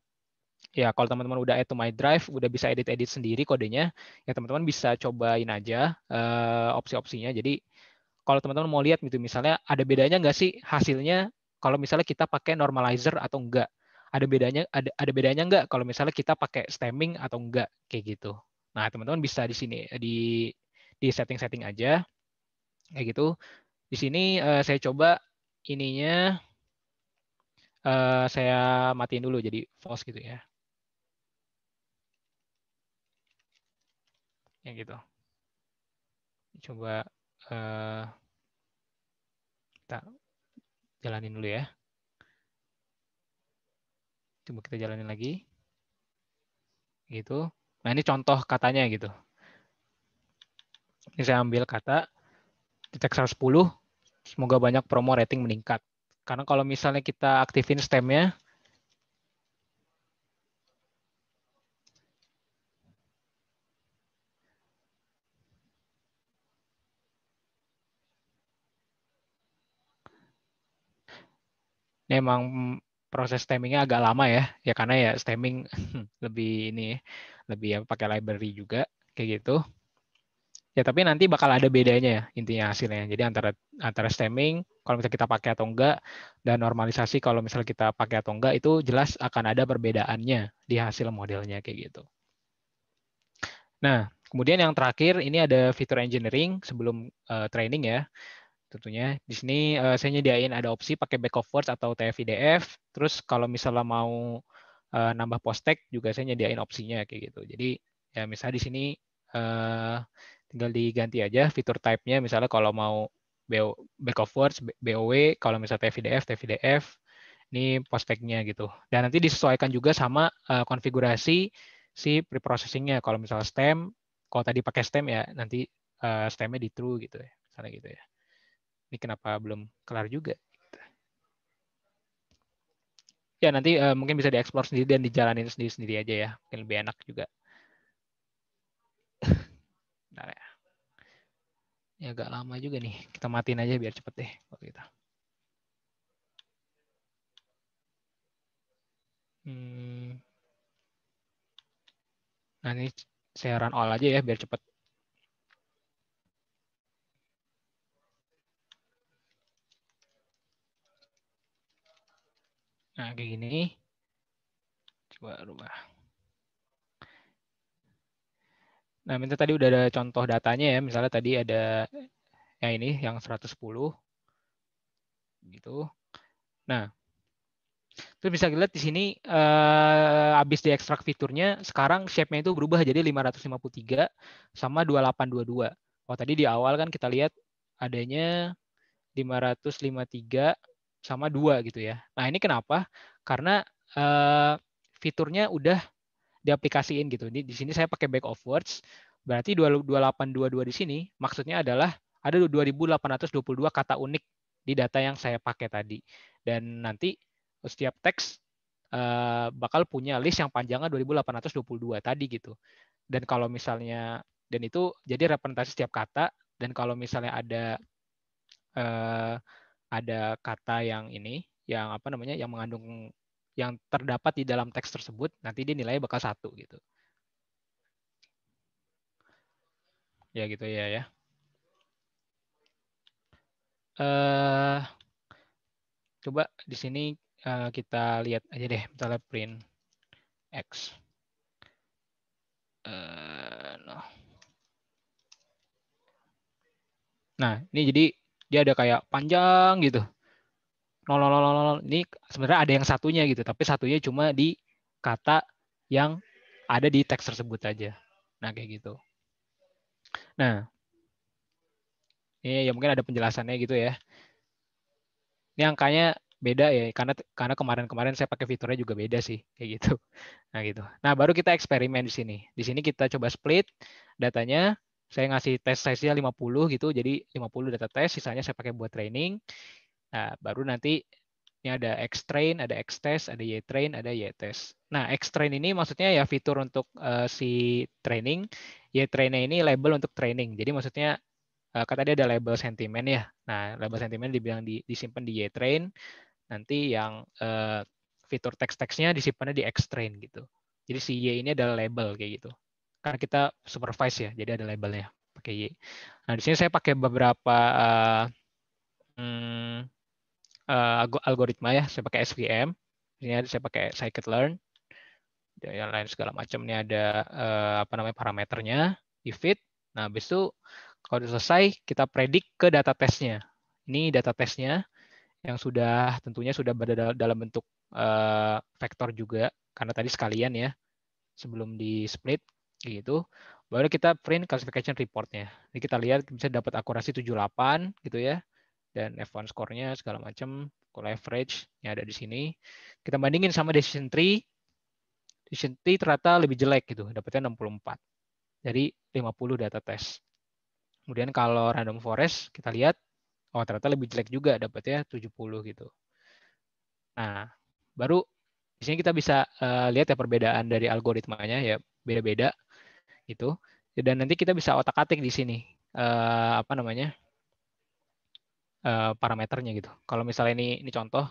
ya kalau teman-teman udah add to my drive, udah bisa edit-edit sendiri kodenya, ya teman-teman bisa cobain aja uh, opsi-opsinya. Jadi kalau teman-teman mau lihat gitu misalnya ada bedanya nggak sih hasilnya kalau misalnya kita pakai normalizer atau enggak? Ada bedanya ada, ada bedanya enggak kalau misalnya kita pakai stemming atau enggak kayak gitu. Nah, teman-teman bisa di sini di di setting-setting aja kayak gitu. Di sini uh, saya coba ininya uh, saya matiin dulu jadi false gitu ya. ya gitu coba uh, kita jalanin dulu ya coba kita jalanin lagi gitu nah ini contoh katanya gitu ini saya ambil kata di teks 110 semoga banyak promo rating meningkat karena kalau misalnya kita aktifin stemnya Ini emang proses stemmingnya agak lama ya, ya karena ya stemming lebih ini ya, lebih ya pakai library juga kayak gitu. Ya tapi nanti bakal ada bedanya ya intinya hasilnya. Jadi antara antara stemming kalau misalnya kita pakai atau enggak dan normalisasi kalau misalnya kita pakai atau enggak itu jelas akan ada perbedaannya di hasil modelnya kayak gitu. Nah, kemudian yang terakhir ini ada fitur engineering sebelum uh, training ya tentunya. Di sini uh, saya nyediain ada opsi pakai back of words atau TF-IDF. Terus kalau misalnya mau uh, nambah post tag juga saya nyediain opsinya kayak gitu. Jadi ya misalnya di sini uh, tinggal diganti aja fitur type-nya misalnya kalau mau BO, back of words BOW, kalau misalnya TF-IDF, TF-IDF, ini post tag-nya gitu. Dan nanti disesuaikan juga sama uh, konfigurasi si preprocessing-nya. Kalau misalnya stem, kalau tadi pakai stem ya nanti uh, stem-nya di true gitu ya, misalnya gitu ya ini kenapa belum kelar juga. Ya nanti uh, mungkin bisa dieksplor sendiri dan dijalanin sendiri-sendiri aja ya, mungkin lebih enak juga. Bentar ya. ini agak lama juga nih, kita matiin aja biar cepet deh kalau kita. Gitu. Hmm. Nah ini saya run all aja ya biar cepet. Nah, kayak gini. Coba rubah. Nah, minta tadi udah ada contoh datanya ya. Misalnya tadi ada yang ini, yang 110. Gitu. Nah, terus bisa dilihat di sini eh, habis diekstrak fiturnya, sekarang shape-nya itu berubah jadi 553 sama 2822. Oh, tadi di awal kan kita lihat adanya 553 sama dua gitu ya. Nah ini kenapa? Karena uh, fiturnya udah diaplikasiin gitu. Di, di sini saya pakai back of words, berarti 2822 di sini maksudnya adalah ada 2822 kata unik di data yang saya pakai tadi. Dan nanti setiap teks uh, bakal punya list yang panjangnya 2822 tadi gitu. Dan kalau misalnya dan itu jadi representasi setiap kata dan kalau misalnya ada uh, ada kata yang ini yang apa namanya yang mengandung yang terdapat di dalam teks tersebut nanti dia nilai bakal satu gitu ya gitu ya ya uh, coba di sini uh, kita lihat aja deh misalnya print x uh, no. nah ini jadi dia ada kayak panjang gitu. nol nol nol nol ini sebenarnya ada yang satunya gitu, tapi satunya cuma di kata yang ada di teks tersebut aja. Nah, kayak gitu. Nah, ini ya iya, mungkin ada penjelasannya gitu ya. Ini angkanya beda ya karena karena kemarin-kemarin saya pakai fiturnya juga beda sih kayak gitu. Nah, gitu. Nah, baru kita eksperimen di sini. Di sini kita coba split datanya saya ngasih tes size-nya 50 gitu, jadi 50 data test, sisanya saya pakai buat training. Nah, baru nanti ini ada X train, ada X test, ada Y train, ada Y test. Nah, X train ini maksudnya ya fitur untuk uh, si training, Y train ini label untuk training. Jadi maksudnya uh, eh, kata dia ada label sentimen ya. Nah, label sentimen dibilang di, disimpan di Y train. Nanti yang uh, fitur teks-teksnya disimpannya di X train gitu. Jadi si Y ini adalah label kayak gitu karena kita supervise ya, jadi ada labelnya pakai Y. Nah di sini saya pakai beberapa uh, um, uh, algoritma ya, saya pakai SVM, di sini ada saya pakai scikit-learn, dan yang lain segala macam ini ada uh, apa namanya parameternya, ifit. Nah habis itu kalau sudah selesai kita predik ke data testnya. Ini data testnya yang sudah tentunya sudah berada dalam bentuk uh, vektor juga karena tadi sekalian ya sebelum di split gitu baru kita print classification reportnya ini kita lihat bisa dapat akurasi 78 gitu ya dan F1 skornya segala macam kalau average yang ada di sini kita bandingin sama decision tree decision tree ternyata lebih jelek gitu dapatnya 64 dari 50 data test kemudian kalau random forest kita lihat oh ternyata lebih jelek juga dapatnya 70 gitu nah baru di sini kita bisa uh, lihat ya perbedaan dari algoritmanya ya beda-beda gitu dan nanti kita bisa otak-atik di sini uh, apa namanya uh, parameternya gitu kalau misalnya ini ini contoh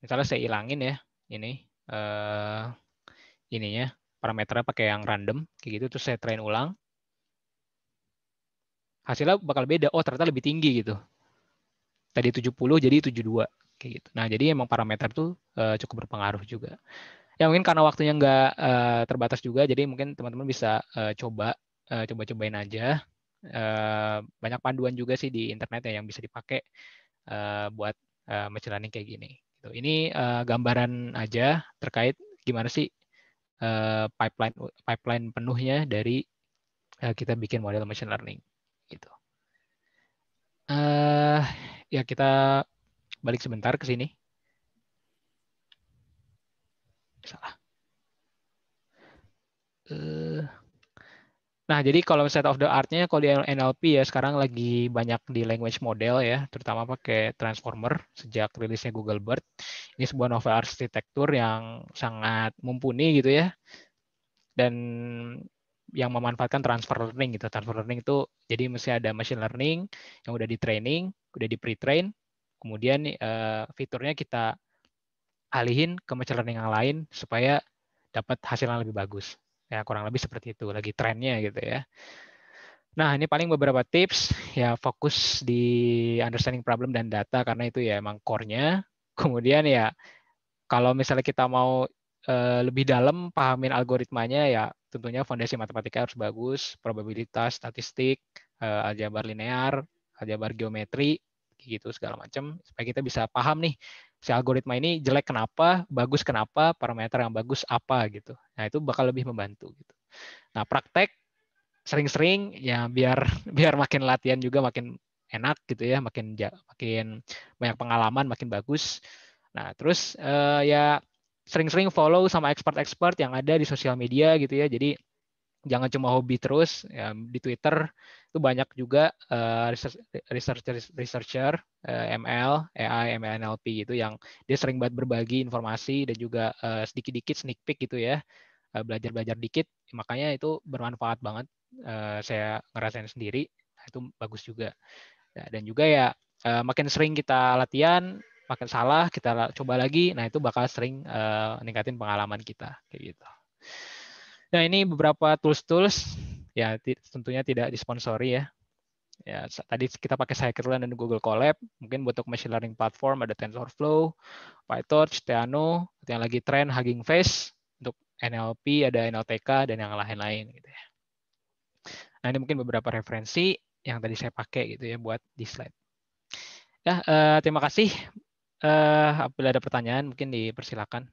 misalnya saya hilangin ya ini uh, ininya parameternya pakai yang random kayak gitu terus saya train ulang hasilnya bakal beda oh ternyata lebih tinggi gitu tadi 70 jadi 72 kayak gitu nah jadi emang parameter tuh uh, cukup berpengaruh juga ya mungkin karena waktunya nggak uh, terbatas juga jadi mungkin teman-teman bisa uh, coba uh, coba-cobain aja uh, banyak panduan juga sih di internet ya yang bisa dipakai uh, buat uh, machine learning kayak gini gitu ini uh, gambaran aja terkait gimana sih uh, pipeline pipeline penuhnya dari uh, kita bikin model machine learning gitu uh, ya kita balik sebentar ke sini Salah. Eh, nah, jadi kalau set of the art-nya kalau di NLP ya sekarang lagi banyak di language model ya, terutama pakai transformer sejak rilisnya Google Bird. Ini sebuah novel arsitektur yang sangat mumpuni gitu ya. Dan yang memanfaatkan transfer learning gitu. Transfer learning itu jadi mesti ada machine learning yang udah di training, udah di pre-train, kemudian eh, fiturnya kita alihin ke machine learning yang lain supaya dapat hasil yang lebih bagus. Ya, kurang lebih seperti itu lagi trennya gitu ya. Nah, ini paling beberapa tips ya fokus di understanding problem dan data karena itu ya emang core-nya. Kemudian ya kalau misalnya kita mau e, lebih dalam pahamin algoritmanya ya tentunya fondasi matematika harus bagus, probabilitas, statistik, e, aljabar linear, aljabar geometri gitu segala macam supaya kita bisa paham nih si algoritma ini jelek kenapa, bagus kenapa, parameter yang bagus apa gitu. Nah, itu bakal lebih membantu gitu. Nah, praktek sering-sering ya biar biar makin latihan juga makin enak gitu ya, makin makin banyak pengalaman, makin bagus. Nah, terus uh, ya sering-sering follow sama expert-expert yang ada di sosial media gitu ya. Jadi jangan cuma hobi terus ya, di Twitter itu banyak juga uh, researcher researcher uh, ML, AI, ML NLP gitu yang dia sering banget berbagi informasi dan juga sedikit eh, sedikit-dikit sneak peek gitu ya. Uh, belajar-belajar dikit makanya itu bermanfaat banget uh, saya ngerasain sendiri nah, itu bagus juga nah, dan juga ya uh, makin sering kita latihan makin salah kita coba lagi nah itu bakal sering uh, ningkatin pengalaman kita kayak gitu nah ini beberapa tools-tools ya tentunya tidak disponsori ya. Ya, tadi kita pakai Scikit-learn dan Google Colab. Mungkin untuk machine learning platform ada TensorFlow, PyTorch, Theano, yang lagi tren Hugging Face. Untuk NLP ada NLTK dan yang lain-lain gitu ya. Nah, ini mungkin beberapa referensi yang tadi saya pakai gitu ya buat di slide. Ya, eh, terima kasih. Eh, apabila ada pertanyaan mungkin dipersilakan.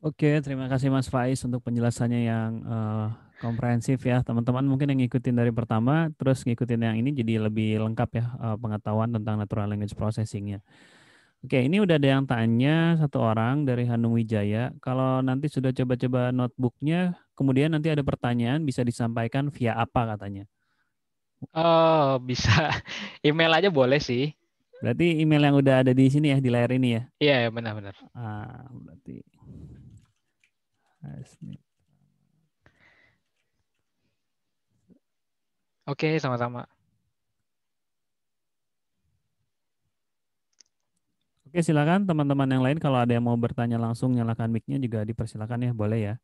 Oke, terima kasih Mas Faiz untuk penjelasannya yang uh, komprehensif ya. Teman-teman mungkin yang ngikutin dari pertama, terus ngikutin yang ini jadi lebih lengkap ya uh, pengetahuan tentang natural language processingnya. Oke, ini udah ada yang tanya satu orang dari Hanung Wijaya. Kalau nanti sudah coba-coba notebooknya, kemudian nanti ada pertanyaan bisa disampaikan via apa katanya? Oh, bisa email aja boleh sih. Berarti email yang udah ada di sini ya di layar ini ya? Iya, iya benar-benar. Ah, berarti. Oke, sama-sama. Oke, silakan teman-teman yang lain kalau ada yang mau bertanya langsung nyalakan mic-nya juga dipersilakan ya, boleh ya.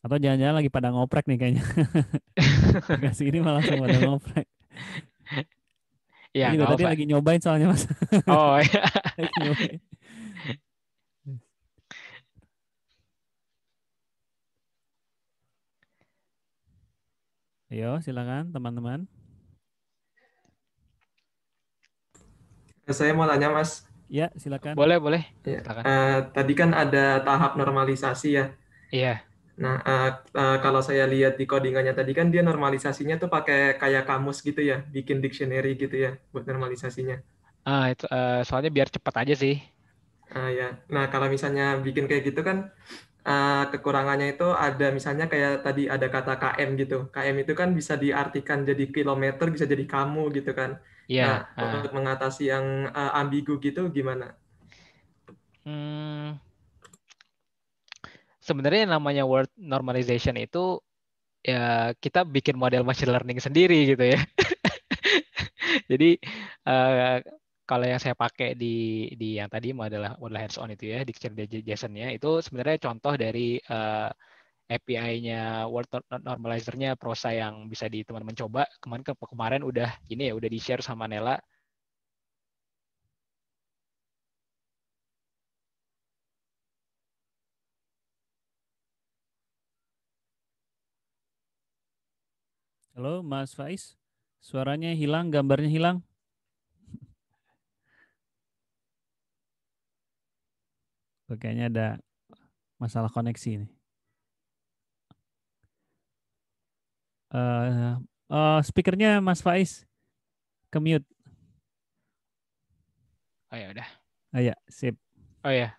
Atau jangan-jangan lagi pada ngoprek nih kayaknya. Kasih ini malah langsung pada ngoprek. Iya, tadi lagi nyobain soalnya Mas. oh iya. Ayo, silakan teman-teman. Saya mau tanya, Mas. Ya, silakan. Boleh, boleh. Ya. Uh, tadi kan ada tahap normalisasi ya. Iya. Nah, uh, uh, kalau saya lihat di codingannya tadi kan dia normalisasinya tuh pakai kayak kamus gitu ya, bikin dictionary gitu ya buat normalisasinya. Ah, itu uh, soalnya biar cepat aja sih. Ah uh, ya. Nah, kalau misalnya bikin kayak gitu kan Eh, kekurangannya itu ada misalnya kayak tadi ada kata KM gitu. KM itu kan bisa diartikan jadi kilometer, bisa jadi kamu gitu kan. Iya. nah, uh. untuk mengatasi yang uh, ambigu gitu gimana? Hmm, sebenarnya namanya word normalization itu ya kita bikin model machine learning sendiri gitu ya. jadi uh, kalau yang saya pakai di di yang tadi adalah model hands on itu ya dictionary JSON nya itu sebenarnya contoh dari uh, eh, API-nya word normalizer-nya prosa yang bisa di teman-teman coba kemarin ke, kemarin udah ini ya udah di share sama Nela Halo Mas Faiz, suaranya hilang, gambarnya hilang. Oke, kayaknya ada masalah koneksi ini. Uh, uh, speakernya Mas Faiz ke Oh ya udah. Oh ya, sip. Oh ya.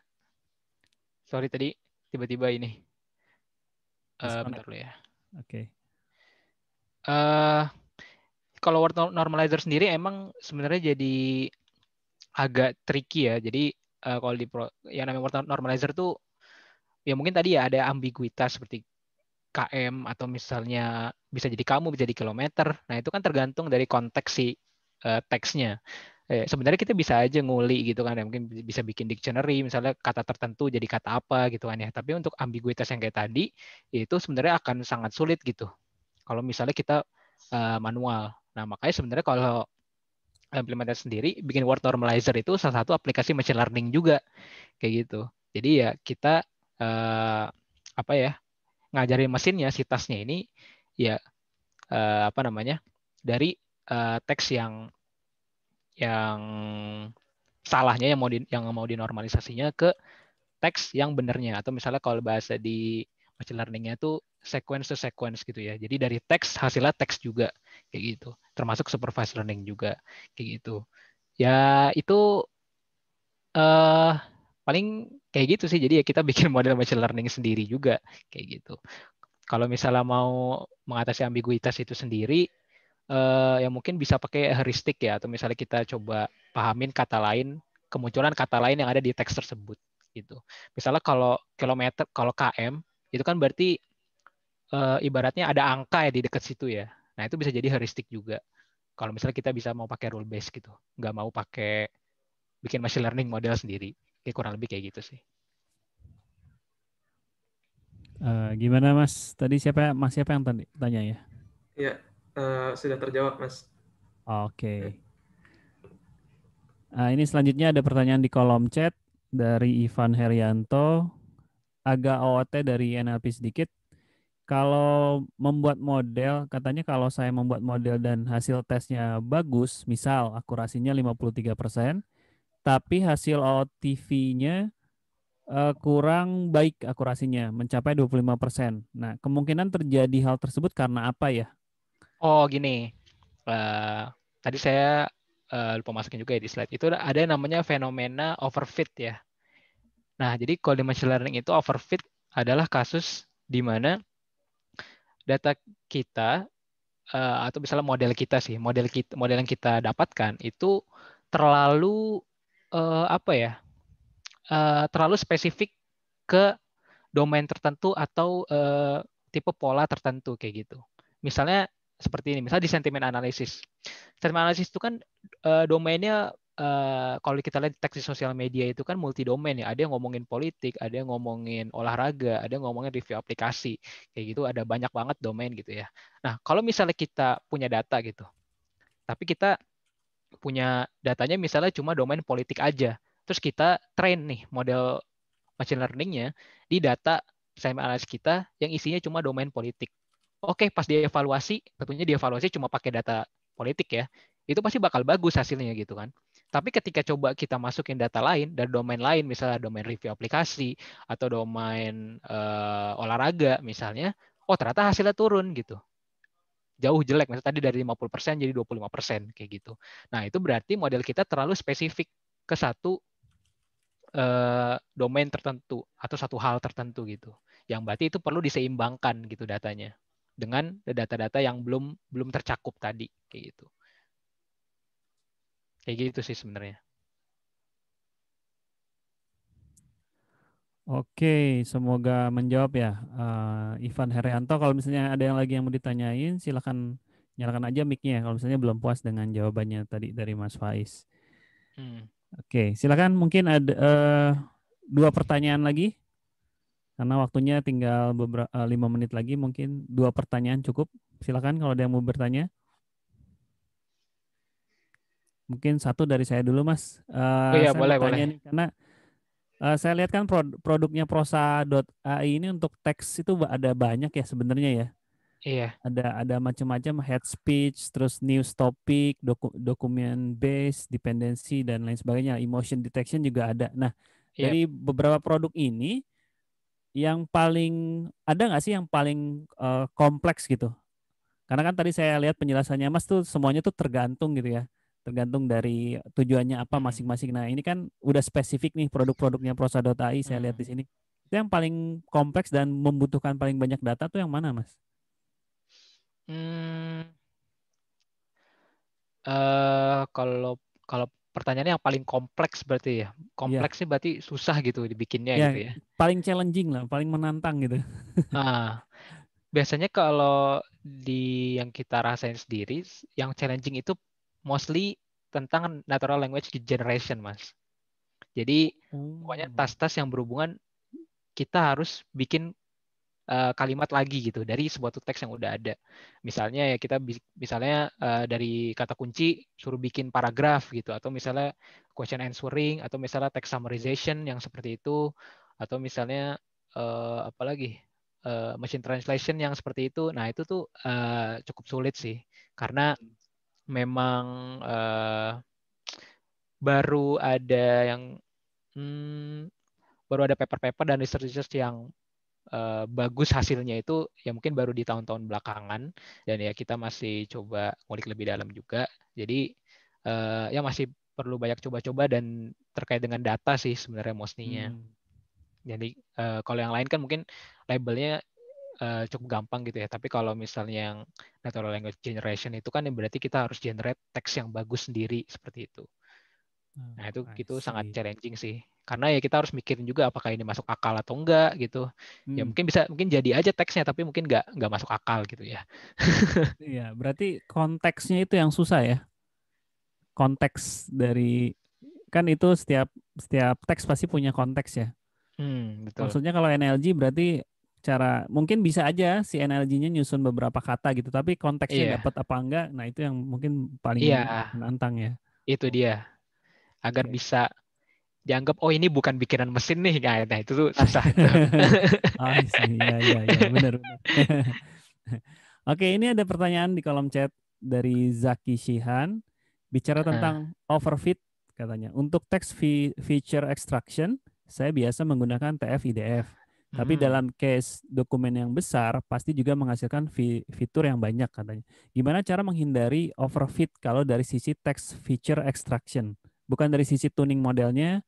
Sorry tadi tiba-tiba ini. Uh, bentar dulu ya. Oke. Okay. Uh, kalau word normalizer sendiri emang sebenarnya jadi agak tricky ya. Jadi uh, kalau di pro, yang namanya word normalizer tuh ya mungkin tadi ya ada ambiguitas seperti km atau misalnya bisa jadi kamu bisa jadi kilometer. Nah itu kan tergantung dari konteks si uh, teksnya. Eh, sebenarnya kita bisa aja nguli gitu kan ya mungkin bisa bikin dictionary misalnya kata tertentu jadi kata apa gitu kan ya tapi untuk ambiguitas yang kayak tadi itu sebenarnya akan sangat sulit gitu kalau misalnya kita uh, manual nah makanya sebenarnya kalau implementasi sendiri, bikin word normalizer itu salah satu aplikasi machine learning juga kayak gitu. Jadi ya kita eh, apa ya ngajarin mesinnya si tasnya ini ya eh, apa namanya dari eh, teks yang yang salahnya yang mau di, yang mau dinormalisasinya ke teks yang benernya atau misalnya kalau bahasa di machine learningnya itu sequence to sequence gitu ya. Jadi dari teks hasilnya teks juga kayak gitu. Termasuk supervised learning juga kayak gitu. Ya itu uh, paling kayak gitu sih. Jadi ya kita bikin model machine learning sendiri juga kayak gitu. Kalau misalnya mau mengatasi ambiguitas itu sendiri, uh, ya mungkin bisa pakai heuristik ya. Atau misalnya kita coba pahamin kata lain, kemunculan kata lain yang ada di teks tersebut gitu. Misalnya kalau kilometer, kalau km itu kan berarti e, ibaratnya ada angka ya di dekat situ ya. Nah itu bisa jadi heuristik juga. Kalau misalnya kita bisa mau pakai rule base gitu, nggak mau pakai bikin machine learning model sendiri, kayak kurang lebih kayak gitu sih. Uh, gimana Mas? Tadi siapa Mas siapa yang tanya ya? Iya, uh, sudah terjawab Mas. Oke. Okay. Uh, ini selanjutnya ada pertanyaan di kolom chat dari Ivan Herianto agak OOT dari NLP sedikit. Kalau membuat model, katanya kalau saya membuat model dan hasil tesnya bagus, misal akurasinya 53%, tapi hasil OTV-nya uh, eh, kurang baik akurasinya, mencapai 25%. Nah, kemungkinan terjadi hal tersebut karena apa ya? Oh, gini. Uh, tadi saya uh, lupa masukin juga ya di slide. Itu ada namanya fenomena overfit ya Nah, jadi kalau di machine learning itu overfit adalah kasus di mana data kita eh, atau misalnya model kita sih, model kita, model yang kita dapatkan itu terlalu eh, apa ya? Eh, terlalu spesifik ke domain tertentu atau tipe pola tertentu kayak gitu. Misalnya seperti ini, misalnya di sentimen analisis. Sentimen analisis itu kan domainnya Eh, kalau kita lihat teks di sosial media itu kan multi domain ya. Ada yang ngomongin politik, ada yang ngomongin olahraga, ada yang ngomongin review aplikasi. Kayak gitu ada banyak banget domain gitu ya. Nah, kalau misalnya kita punya data gitu. Tapi kita punya datanya misalnya cuma domain politik aja. Terus kita train nih model machine learningnya di data SIM analis kita yang isinya cuma domain politik. Oke, pas dievaluasi, tentunya dievaluasi cuma pakai data politik ya. Itu pasti bakal bagus hasilnya gitu kan. Tapi ketika coba kita masukin data lain dari domain lain, misalnya domain review aplikasi atau domain uh, olahraga misalnya, oh ternyata hasilnya turun gitu. Jauh jelek, misalnya tadi dari 50% jadi 25% kayak gitu. Nah, itu berarti model kita terlalu spesifik ke satu uh, domain tertentu atau satu hal tertentu gitu. Yang berarti itu perlu diseimbangkan gitu datanya dengan data-data yang belum belum tercakup tadi kayak gitu. Kayak gitu sih sebenarnya. Oke, semoga menjawab ya. Uh, Ivan Herianto, kalau misalnya ada yang lagi yang mau ditanyain, silahkan nyalakan aja mic-nya ya. kalau misalnya belum puas dengan jawabannya tadi dari Mas Faiz. Hmm. Oke, silakan mungkin ada uh, dua pertanyaan lagi. Karena waktunya tinggal beberapa uh, eh, lima menit lagi, mungkin dua pertanyaan cukup. Silakan kalau ada yang mau bertanya mungkin satu dari saya dulu mas uh, oh, iya, saya boleh, boleh. Ini, karena uh, saya lihat kan produk produknya prosa.ai ini untuk teks itu ada banyak ya sebenarnya ya iya ada ada macam-macam head speech terus news topic doku dokumen base dependency dan lain sebagainya emotion detection juga ada nah yep. Iya. dari beberapa produk ini yang paling ada nggak sih yang paling uh, kompleks gitu karena kan tadi saya lihat penjelasannya mas tuh semuanya tuh tergantung gitu ya tergantung dari tujuannya apa hmm. masing-masing. Nah, ini kan udah spesifik nih produk-produknya prosa.ai saya lihat di hmm. sini. Itu yang paling kompleks dan membutuhkan paling banyak data tuh yang mana, Mas? Hmm. Uh, kalau kalau pertanyaannya yang paling kompleks berarti ya. Kompleks yeah. berarti susah gitu dibikinnya yeah, gitu ya. Paling challenging lah, paling menantang gitu. Nah, biasanya kalau di yang kita rasain sendiri, yang challenging itu mostly tentang natural language generation, Mas. Jadi hmm. pokoknya tas-tas yang berhubungan kita harus bikin uh, kalimat lagi gitu dari sebuah teks yang udah ada. Misalnya ya kita misalnya uh, dari kata kunci suruh bikin paragraf gitu atau misalnya question answering atau misalnya text summarization yang seperti itu atau misalnya uh, eh, apalagi uh, machine translation yang seperti itu. Nah, itu tuh uh, cukup sulit sih karena memang uh, baru ada yang hmm, baru ada paper-paper dan research-research yang uh, bagus hasilnya itu ya mungkin baru di tahun-tahun belakangan dan ya kita masih coba ngulik lebih dalam juga. Jadi uh, ya masih perlu banyak coba-coba dan terkait dengan data sih sebenarnya mostly-nya. Hmm. Jadi uh, kalau yang lain kan mungkin labelnya uh, cukup gampang gitu ya. Tapi kalau misalnya yang natural language generation itu kan ya berarti kita harus generate teks yang bagus sendiri seperti itu. Ah, nah itu I itu sangat challenging sih. Karena ya kita harus mikirin juga apakah ini masuk akal atau enggak gitu. Ya hmm. Ya mungkin bisa mungkin jadi aja teksnya tapi mungkin enggak nggak masuk akal gitu ya. Iya berarti konteksnya itu yang susah ya. Konteks dari kan itu setiap setiap teks pasti punya konteks ya. Hmm, betul. Maksudnya kalau NLG berarti cara mungkin bisa aja si NLG-nya nyusun beberapa kata gitu tapi konteksnya yeah. dapat apa enggak nah itu yang mungkin paling yeah. menantang ya itu dia agar okay. Iya. bisa dianggap oh ini bukan bikinan mesin nih nah, nah itu tuh susah oh, iya, iya iya iya benar, benar. oke ini ada pertanyaan di kolom chat dari Zaki Shihan bicara tentang uh. overfit katanya untuk text feature extraction saya biasa menggunakan TF IDF tapi hmm. dalam case dokumen yang besar pasti juga menghasilkan fitur yang banyak katanya. Gimana cara menghindari overfit kalau dari sisi text feature extraction? Bukan dari sisi tuning modelnya,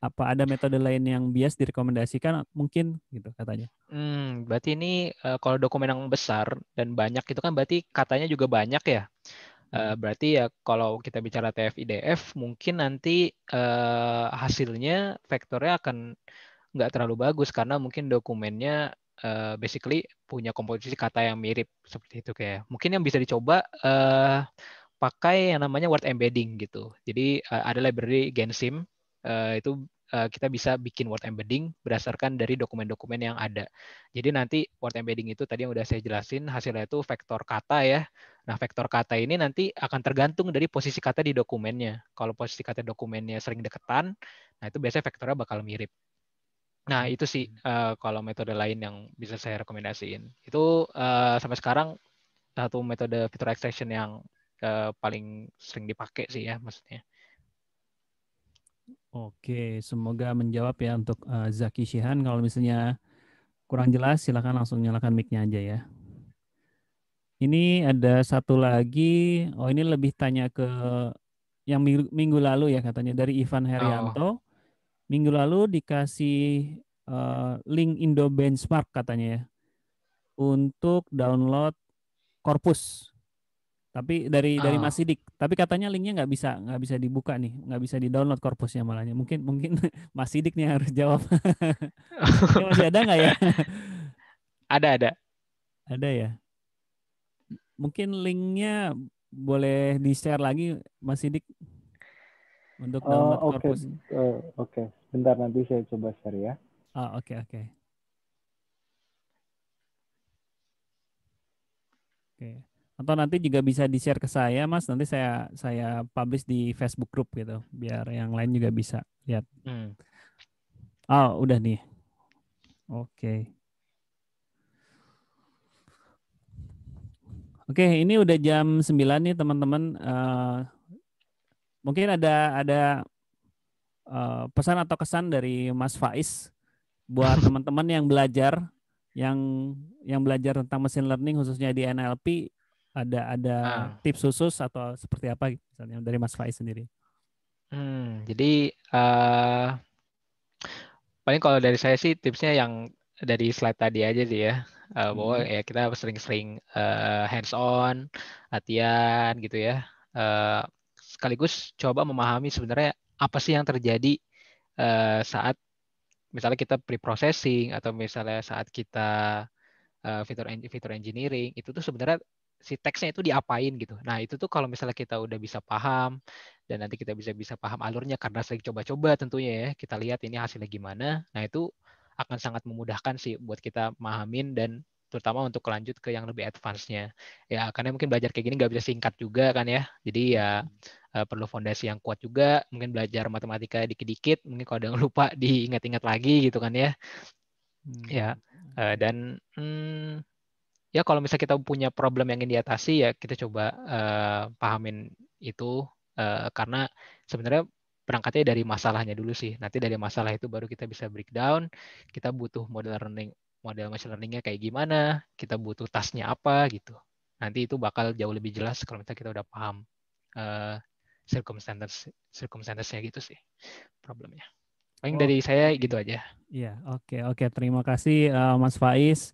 apa ada metode lain yang bias direkomendasikan mungkin gitu katanya. Hmm, berarti ini uh, kalau dokumen yang besar dan banyak itu kan berarti katanya juga banyak ya. Uh, berarti ya kalau kita bicara TF IDF mungkin nanti uh, hasilnya vektornya akan nggak terlalu bagus karena mungkin dokumennya uh, basically punya komposisi kata yang mirip seperti itu kayak. Mungkin yang bisa dicoba uh, pakai yang namanya word embedding gitu. Jadi uh, ada library Gensim uh, itu kita bisa bikin word embedding berdasarkan dari dokumen-dokumen yang ada. Jadi nanti word embedding itu tadi yang udah saya jelasin hasilnya itu vektor kata ya. Nah, vektor kata ini nanti akan tergantung dari posisi kata di dokumennya. Kalau posisi kata dokumennya sering deketan, nah itu biasanya vektornya bakal mirip. Nah, hmm. itu sih uh, kalau metode lain yang bisa saya rekomendasiin. Itu uh, sampai sekarang satu metode fitur extraction yang uh, paling sering dipakai sih ya maksudnya. Oke, semoga menjawab ya untuk uh, Zaki Shihan. Kalau misalnya kurang jelas, silakan langsung nyalakan mic-nya aja ya. Ini ada satu lagi. Oh, ini lebih tanya ke yang minggu, minggu lalu ya katanya dari Ivan Herianto. Oh minggu lalu dikasih uh, link Indo Benchmark katanya ya untuk download korpus. Tapi dari ah. dari Mas Sidik. Tapi katanya linknya nggak bisa nggak bisa dibuka nih, nggak bisa di download korpusnya malahnya. Mungkin mungkin Mas Sidik nih harus jawab. masih ada nggak ya? ada ada. Ada ya. Mungkin linknya boleh di share lagi Mas Sidik untuk ah, download oh, okay. korpus. Uh, Oke. Eh, okay Bentar nanti saya coba share ya. Ah, oke okay, oke. Okay. Oke. Atau nanti juga bisa di-share ke saya, Mas. Nanti saya saya publish di Facebook group gitu biar yang lain juga bisa lihat. Hmm. Oh, udah nih. Oke. Oke, ini udah jam 9 nih teman-teman. Uh, mungkin ada ada uh, pesan atau kesan dari Mas Faiz buat teman-teman yang belajar yang yang belajar tentang machine learning khususnya di NLP ada ada ah. tips khusus atau seperti apa misalnya dari Mas Faiz sendiri? Hmm, jadi uh, paling kalau dari saya sih tipsnya yang dari slide tadi aja sih ya uh, bahwa hmm. ya kita sering-sering uh, hands on latihan gitu ya uh, sekaligus coba memahami sebenarnya apa sih yang terjadi uh, saat misalnya kita pre-processing atau misalnya saat kita uh, fitur fitur engineering itu tuh sebenarnya si teksnya itu diapain gitu. Nah itu tuh kalau misalnya kita udah bisa paham dan nanti kita bisa bisa paham alurnya karena sering coba-coba tentunya ya kita lihat ini hasilnya gimana. Nah itu akan sangat memudahkan sih buat kita memahamin dan terutama untuk lanjut ke yang lebih advance-nya. Ya, karena mungkin belajar kayak gini nggak bisa singkat juga kan ya. Jadi ya hmm. Eh, perlu fondasi yang kuat juga, mungkin belajar matematika dikit-dikit, mungkin kalau ada yang lupa diingat-ingat lagi gitu kan ya. Hmm. Ya, eh, dan hmm, ya kalau misalnya kita punya problem yang ingin diatasi ya kita coba uh, pahamin itu uh, karena sebenarnya berangkatnya dari masalahnya dulu sih. Nanti dari masalah itu baru kita bisa breakdown, kita butuh model learning model machine learningnya kayak gimana, kita butuh tasnya apa gitu. Nanti itu bakal jauh lebih jelas kalau misalnya kita udah paham uh, circumstances circumstancesnya gitu sih problemnya. Paling oh. dari saya gitu aja. Iya, oke okay, oke okay. terima kasih uh, Mas Faiz.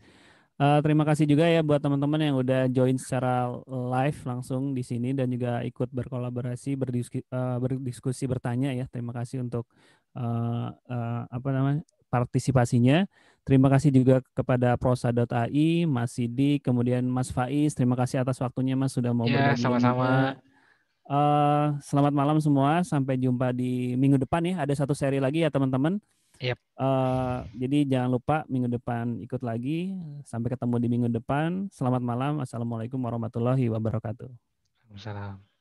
Uh, terima kasih juga ya buat teman-teman yang udah join secara live langsung di sini dan juga ikut berkolaborasi, berdiskusi, uh, berdiskusi bertanya ya. Terima kasih untuk uh, uh, apa namanya partisipasinya. Terima kasih juga kepada prosa.ai, Mas Sidi, kemudian Mas Faiz. Terima kasih atas waktunya Mas sudah mau ya, sama-sama. Uh, selamat malam semua. Sampai jumpa di minggu depan ya. Ada satu seri lagi ya teman-teman. Yep. Uh, eh, jadi jangan lupa minggu depan ikut lagi. Sampai ketemu di minggu depan. Selamat malam. Assalamualaikum warahmatullahi wabarakatuh. Assalamualaikum.